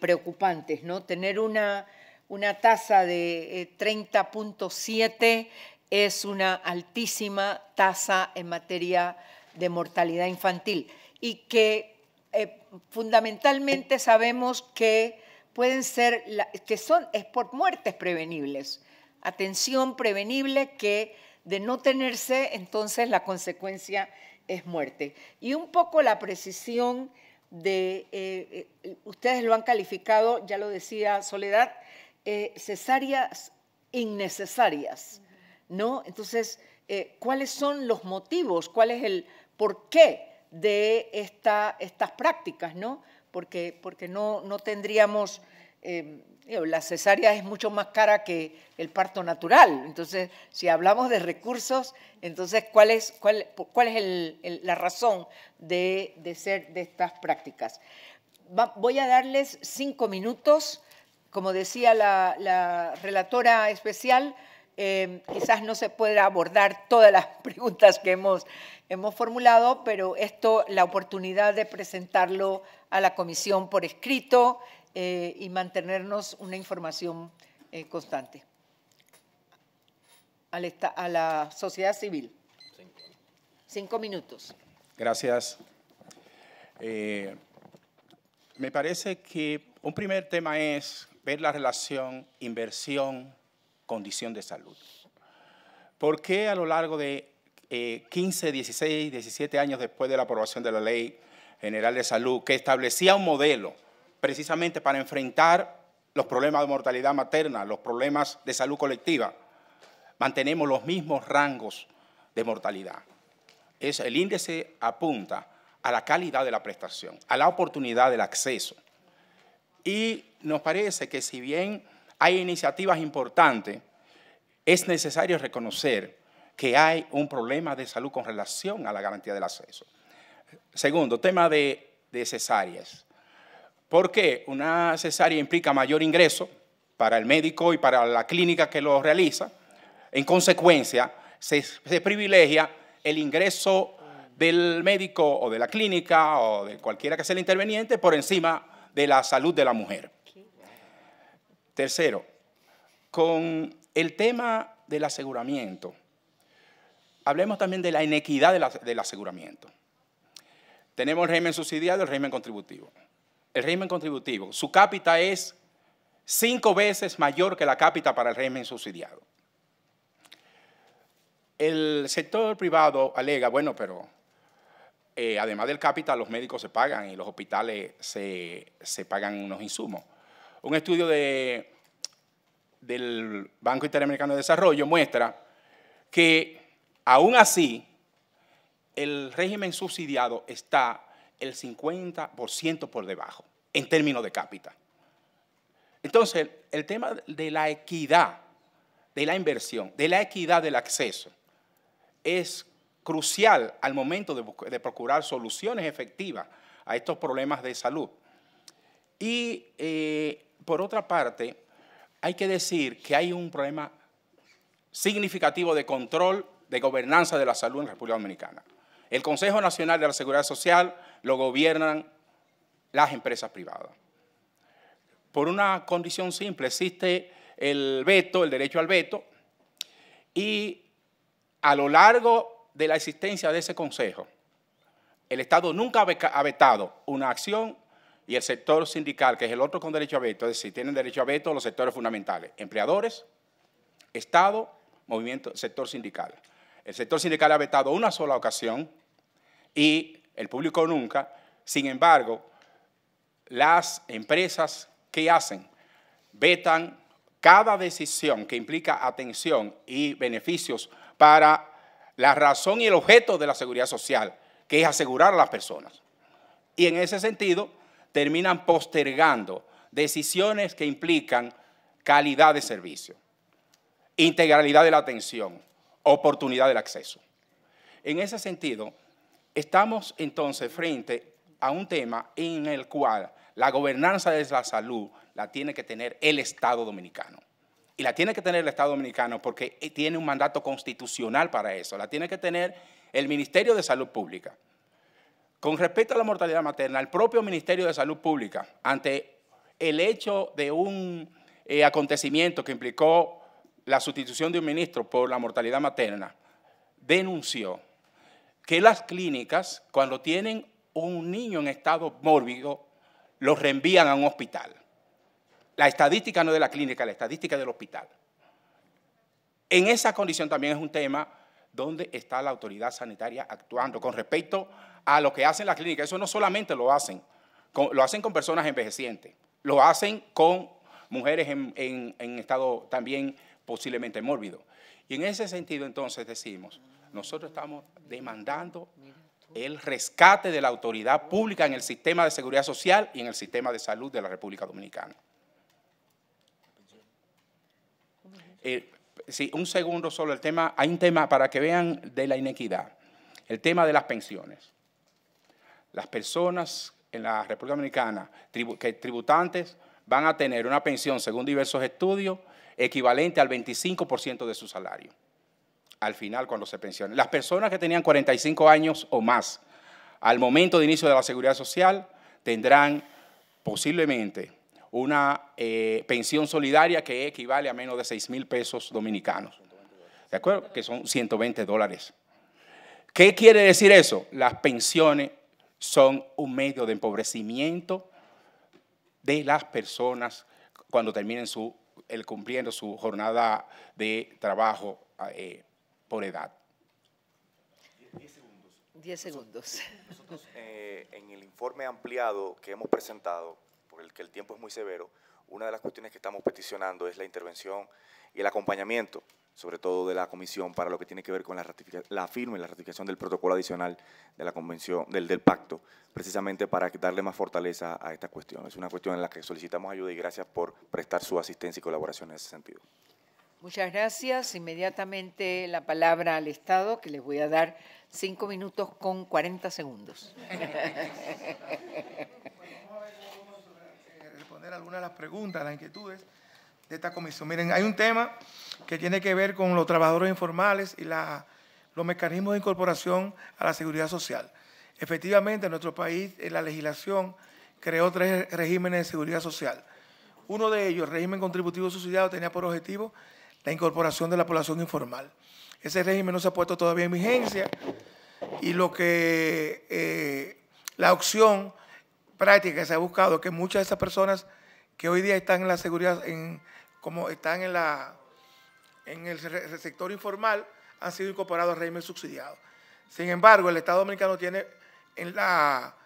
preocupantes. ¿no? Tener una, una tasa de 30.7 es una altísima tasa en materia de mortalidad infantil y que eh, fundamentalmente sabemos que pueden ser, que son, es por muertes prevenibles. Atención prevenible que de no tenerse, entonces la consecuencia es muerte. Y un poco la precisión de, eh, eh, ustedes lo han calificado, ya lo decía Soledad, cesáreas innecesarias, ¿no? Entonces, ¿cuáles son los motivos? ¿Cuál es el por qué de estas prácticas, ¿no? Porque, no, tendríamos, eh, la cesárea es mucho más cara que el parto natural. Entonces, si hablamos de recursos, entonces, ¿cuál es, la razón de, ser de estas prácticas? voy a darles cinco minutos, como decía la relatora especial, Em, quizás no se pueda abordar todas las preguntas que hemos, formulado, pero esto, la oportunidad de presentarlo a la comisión por escrito eh, y mantenernos una información eh, constante a la, a la sociedad civil. Cinco minutos. Gracias. Eh, me parece que un primer tema es ver la relación inversión condición de salud. ¿Por qué a lo largo de 15, 16, 17 años después de la aprobación de la Ley General de Salud, que establecía un modelo precisamente para enfrentar los problemas de mortalidad materna, los problemas de salud colectiva, mantenemos los mismos rangos de mortalidad? Es, el índice apunta a la calidad de la prestación, a la oportunidad del acceso. Y nos parece que si bien hay iniciativas importantes, es necesario reconocer que hay un problema de salud con relación a la garantía del acceso. Segundo, tema de, cesáreas. ¿Por qué? Una cesárea implica mayor ingreso para el médico y para la clínica que lo realiza. En consecuencia, se privilegia el ingreso del médico o de la clínica o de cualquiera que sea el interveniente por encima de la salud de la mujer. Tercero, con el tema del aseguramiento, hablemos también de la inequidad del, aseguramiento. Tenemos el régimen subsidiado y el régimen contributivo. El régimen contributivo, su cápita es cinco veces mayor que la cápita para el régimen subsidiado. El sector privado alega, bueno, pero eh, además del cápita, los médicos se pagan y los hospitales se pagan unos insumos. Un estudio del Banco Interamericano de Desarrollo muestra que aún así el régimen subsidiado está el 50% por debajo en términos de cápita. Entonces, el tema de la equidad de la inversión, de la equidad del acceso, es crucial al momento de, procurar soluciones efectivas a estos problemas de salud. Y eh, por otra parte, hay que decir que hay un problema significativo de control, de gobernanza de la salud en la República Dominicana. El Consejo Nacional de la Seguridad Social lo gobiernan las empresas privadas. Por una condición simple, existe el veto, el derecho al veto, y a lo largo de la existencia de ese Consejo, el Estado nunca ha vetado una acción y el sector sindical, que es el otro con derecho a veto, es decir, tienen derecho a veto los sectores fundamentales, empleadores, Estado, movimiento, sector sindical. El sector sindical ha vetado una sola ocasión y el público nunca. Sin embargo, las empresas, que hacen? Vetan cada decisión que implica atención y beneficios para la razón y el objeto de la seguridad social, que es asegurar a las personas. Y en ese sentido, terminan postergando decisiones que implican calidad de servicio, integralidad de la atención, oportunidad del acceso. En ese sentido, estamos entonces frente a un tema en el cual la gobernanza de la salud la tiene que tener el Estado dominicano. Y la tiene que tener el Estado dominicano porque eh, tiene un mandato constitucional para eso. La tiene que tener el Ministerio de Salud Pública. Con respecto a la mortalidad materna, el propio Ministerio de Salud Pública, ante el hecho de un eh, acontecimiento que implicó la sustitución de un ministro por la mortalidad materna, denunció que las clínicas, cuando tienen un niño en estado mórbido, los reenvían a un hospital. La estadística no de la clínica, la estadística del hospital. En esa condición también es un tema donde está la autoridad sanitaria actuando con respecto a a lo que hacen la clínica. Eso no solamente lo hacen, lo hacen con personas envejecientes, lo hacen con mujeres en, estado también posiblemente mórbido. Y en ese sentido entonces decimos, nosotros estamos demandando el rescate de la autoridad pública en el sistema de seguridad social y en el sistema de salud de la República Dominicana. Eh, sí, un segundo solo, el tema, hay un tema para que vean de la inequidad, el tema de las pensiones las personas en la República Dominicana que tributantes van a tener una pensión, según diversos estudios, equivalente al 25% de su salario al final cuando se pensionen. Las personas que tenían 45 años o más al momento de inicio de la seguridad social tendrán posiblemente una eh, pensión solidaria que equivale a menos de 6 mil pesos dominicanos. ¿De acuerdo? Que son 120 dólares. ¿Qué quiere decir eso? Las pensiones son un medio de empobrecimiento de las personas cuando terminen el cumpliendo su jornada de trabajo eh, por edad. 10 segundos. Nosotros, eh, en el informe ampliado que hemos presentado, por el que el tiempo es muy severo, una de las cuestiones que estamos peticionando es la intervención y el acompañamiento, sobre todo de la Comisión, para lo que tiene que ver con la, firma y la ratificación del protocolo adicional de la convención, del, del pacto, precisamente para darle más fortaleza a esta cuestión. Es una cuestión en la que solicitamos ayuda y gracias por prestar su asistencia y colaboración en ese sentido. Muchas gracias. Inmediatamente la palabra al Estado, que les voy a dar cinco minutos con 40 segundos. algunas de las preguntas, las inquietudes de esta comisión. Miren, hay un tema que tiene que ver con los trabajadores informales y la, los mecanismos de incorporación a la seguridad social. Efectivamente, en nuestro país en la legislación creó tres regímenes de seguridad social. Uno de ellos, el régimen contributivo subsidiado, tenía por objetivo la incorporación de la población informal. Ese régimen no se ha puesto todavía en vigencia y lo que eh, la opción práctica que se ha buscado es que muchas de esas personas que hoy día están en la seguridad, como están en, en el sector informal, han sido incorporados a régimen subsidiados. Sin embargo, el Estado Dominicano tiene en la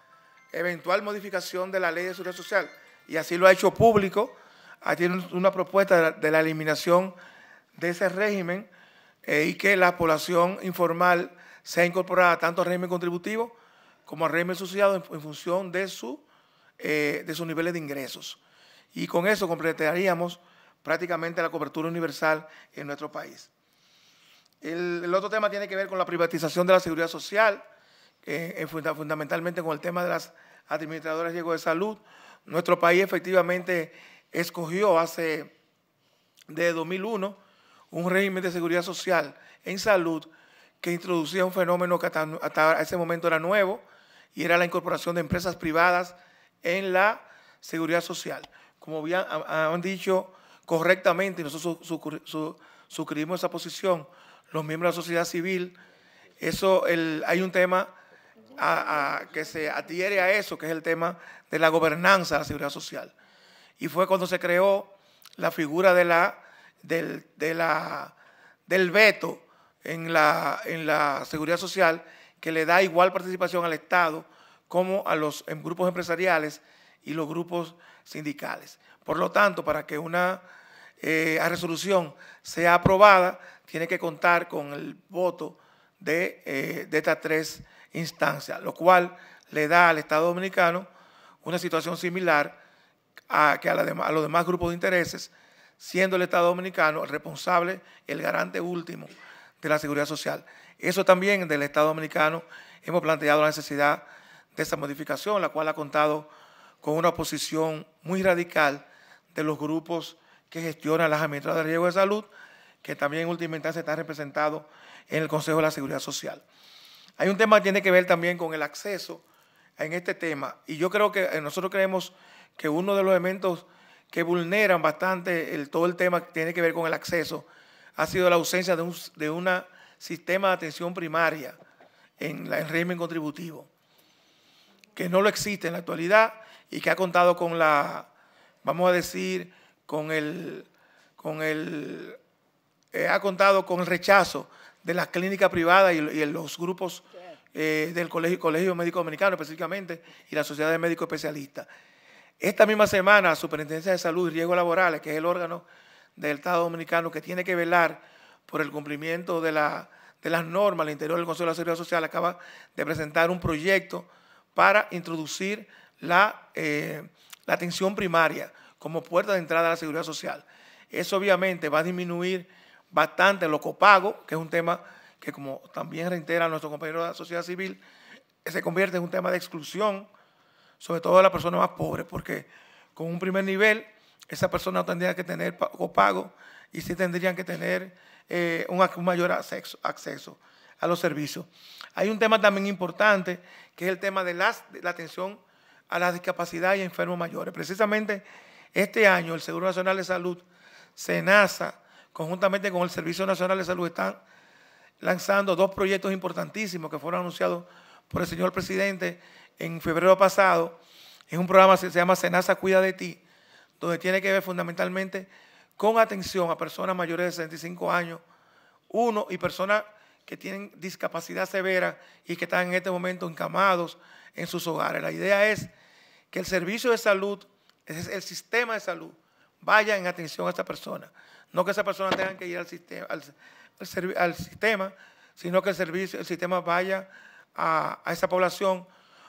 eventual modificación de la ley de seguridad social, y así lo ha hecho público, tiene una propuesta de la, eliminación de ese régimen eh, y que la población informal sea incorporada tanto a régimen contributivo como a régimen subsidiado en, función de, su, eh, de sus niveles de ingresos y con eso completaríamos prácticamente la cobertura universal en nuestro país. El, otro tema tiene que ver con la privatización de la seguridad social, eh, eh, fundamentalmente con el tema de las administradoras de riesgo de salud. Nuestro país efectivamente escogió hace de 2001 un régimen de seguridad social en salud que introducía un fenómeno que hasta ese momento era nuevo y era la incorporación de empresas privadas en la seguridad social como bien han dicho correctamente, nosotros suscribimos esa posición, los miembros de la sociedad civil, eso hay un tema que se adhiere a eso, que es el tema de la gobernanza de la seguridad social. Y fue cuando se creó la figura de la, del, del veto en la, en la seguridad social, que le da igual participación al Estado como a los grupos empresariales y los grupos sindicales. Por lo tanto, para que una eh, resolución sea aprobada, tiene que contar con el voto eh, de, estas tres instancias, lo cual le da al Estado Dominicano una situación similar a, que a los demás grupos de intereses, siendo el Estado Dominicano el responsable, el garante último de la seguridad social. Eso también del Estado Dominicano hemos planteado la necesidad de esa modificación, la cual ha contado con una posición muy radical de los grupos que gestionan las administradoras de riesgo de salud, que también en última instancia están representados en el Consejo de la Seguridad Social. Hay un tema que tiene que ver también con el acceso en este tema, y yo creo que eh, nosotros creemos que uno de los elementos que vulneran bastante todo el tema que tiene que ver con el acceso ha sido la ausencia de un una sistema de atención primaria en el régimen contributivo, que no lo existe en la actualidad y que ha contado con la, vamos a decir, con el, con el, eh, ha contado con el rechazo de las clínicas privadas y, los grupos eh, del Colegio, Colegio Médico Dominicano específicamente y la Sociedad de Médicos Especialistas. Esta misma semana, la Superintendencia de Salud y Riesgos Laborales, que es el órgano del Estado Dominicano que tiene que velar por el cumplimiento de, de las normas al interior del Consejo de la Seguridad Social, acaba de presentar un proyecto para introducir eh, la, atención primaria como puerta de entrada a la seguridad social. Eso obviamente va a disminuir bastante lo copago, que es un tema que como también reitera nuestro compañero de la sociedad civil, se convierte en un tema de exclusión, sobre todo de las personas más pobres, porque con un primer nivel, esa persona tendría que tener copago y sí tendrían que tener eh, un, mayor acceso, a los servicios. Hay un tema también importante, que es el tema de, de la atención a las discapacidad y enfermos mayores. Precisamente este año el Seguro Nacional de Salud, SENASA, conjuntamente con el Servicio Nacional de Salud, están lanzando dos proyectos importantísimos que fueron anunciados por el señor presidente en febrero pasado. Es un programa que se llama SENASA Cuida de Ti, donde tiene que ver fundamentalmente con atención a personas mayores de 65 años, uno, y personas que tienen discapacidad severa y que están en este momento encamados en sus hogares. La idea es que el servicio de salud, el sistema de salud, vaya en atención a esta persona. No que esa persona tenga que ir al sistema, al, sistema sino que el, servicio, el sistema vaya a, a, esa población,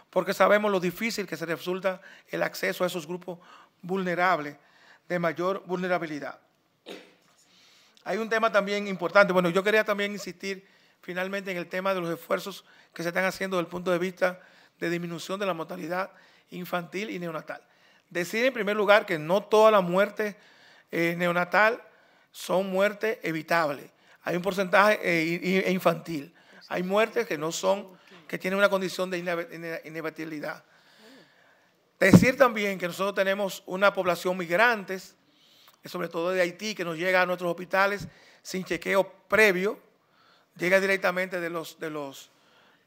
porque sabemos lo difícil que se resulta el acceso a esos grupos vulnerables, de mayor vulnerabilidad. Hay un tema también importante. Bueno, yo quería también insistir finalmente en el tema de los esfuerzos que se están haciendo desde el punto de vista de disminución de la mortalidad infantil y neonatal. Decir en primer lugar que no todas las muertes neonatales eh, neonatal son muertes evitables. Hay un porcentaje eh, e infantil. Hay muertes que no son, que tienen una condición de inevitabilidad. Decir también que nosotros tenemos una población migrantes, eh, sobre todo de Haití, que nos llega a nuestros hospitales sin chequeo previo, llega directamente de los, de los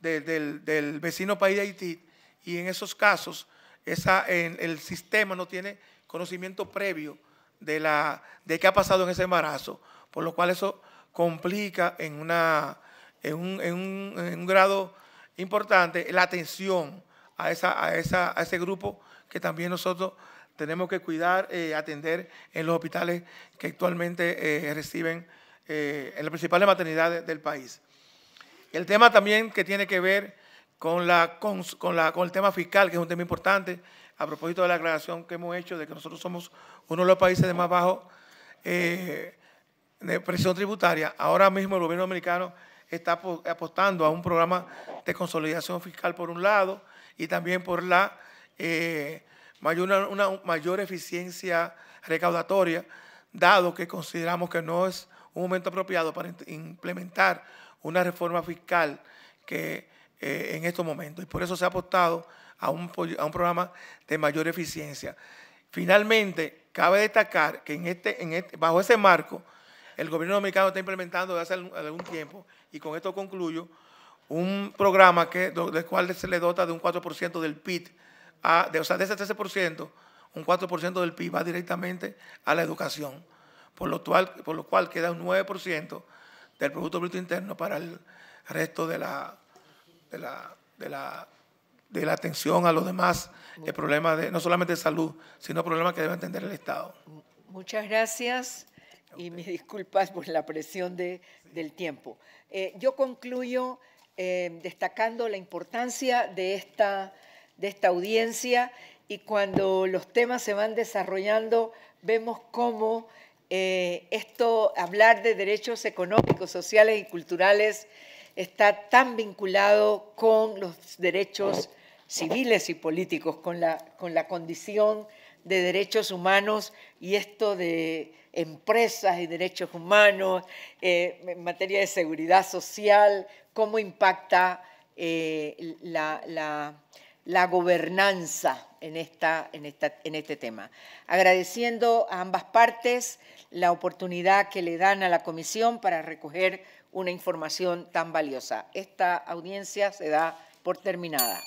del, vecino país de Haití y en esos casos el sistema no tiene conocimiento previo de, la, de qué ha pasado en ese embarazo, por lo cual eso complica en, una, en, un, en, un, grado importante la atención a, esa, a, esa, a ese grupo que también nosotros tenemos que cuidar, y eh, atender en los hospitales que actualmente eh, reciben eh, en las principales maternidades del país. El tema también que tiene que ver con, la, con, la, con el tema fiscal, que es un tema importante, a propósito de la aclaración que hemos hecho de que nosotros somos uno de los países de más bajo eh, de presión tributaria. Ahora mismo el gobierno americano está apostando a un programa de consolidación fiscal por un lado y también por la eh, mayor, una mayor eficiencia recaudatoria, dado que consideramos que no es un momento apropiado para implementar una reforma fiscal que eh, en estos momentos. Y por eso se ha apostado a un, a un programa de mayor eficiencia. Finalmente, cabe destacar que en este, en este, bajo ese marco, el gobierno dominicano está implementando desde hace algún tiempo, y con esto concluyo, un programa que, del cual se le dota de un 4% del PIB, a, de, o sea, de ese 13%, un 4% del PIB va directamente a la educación por lo cual, por lo cual queda un 9% del Producto Bruto Interno para el resto de la, de la, de la, de la atención a los demás, el de, no solamente de salud, sino problemas que debe entender el Estado. Muchas gracias y mis disculpas por la presión de, del tiempo. Eh, yo concluyo eh, destacando la importancia de esta, de esta audiencia y cuando los temas se van desarrollando, vemos cómo eh, esto, hablar de derechos económicos, sociales y culturales está tan vinculado con los derechos civiles y políticos, con la, condición de derechos humanos y esto de empresas y derechos humanos, eh, en materia de seguridad social, cómo impacta eh, la, la gobernanza en, este tema. Agradeciendo a ambas partes la oportunidad que le dan a la comisión para recoger una información tan valiosa. Esta audiencia se da por terminada.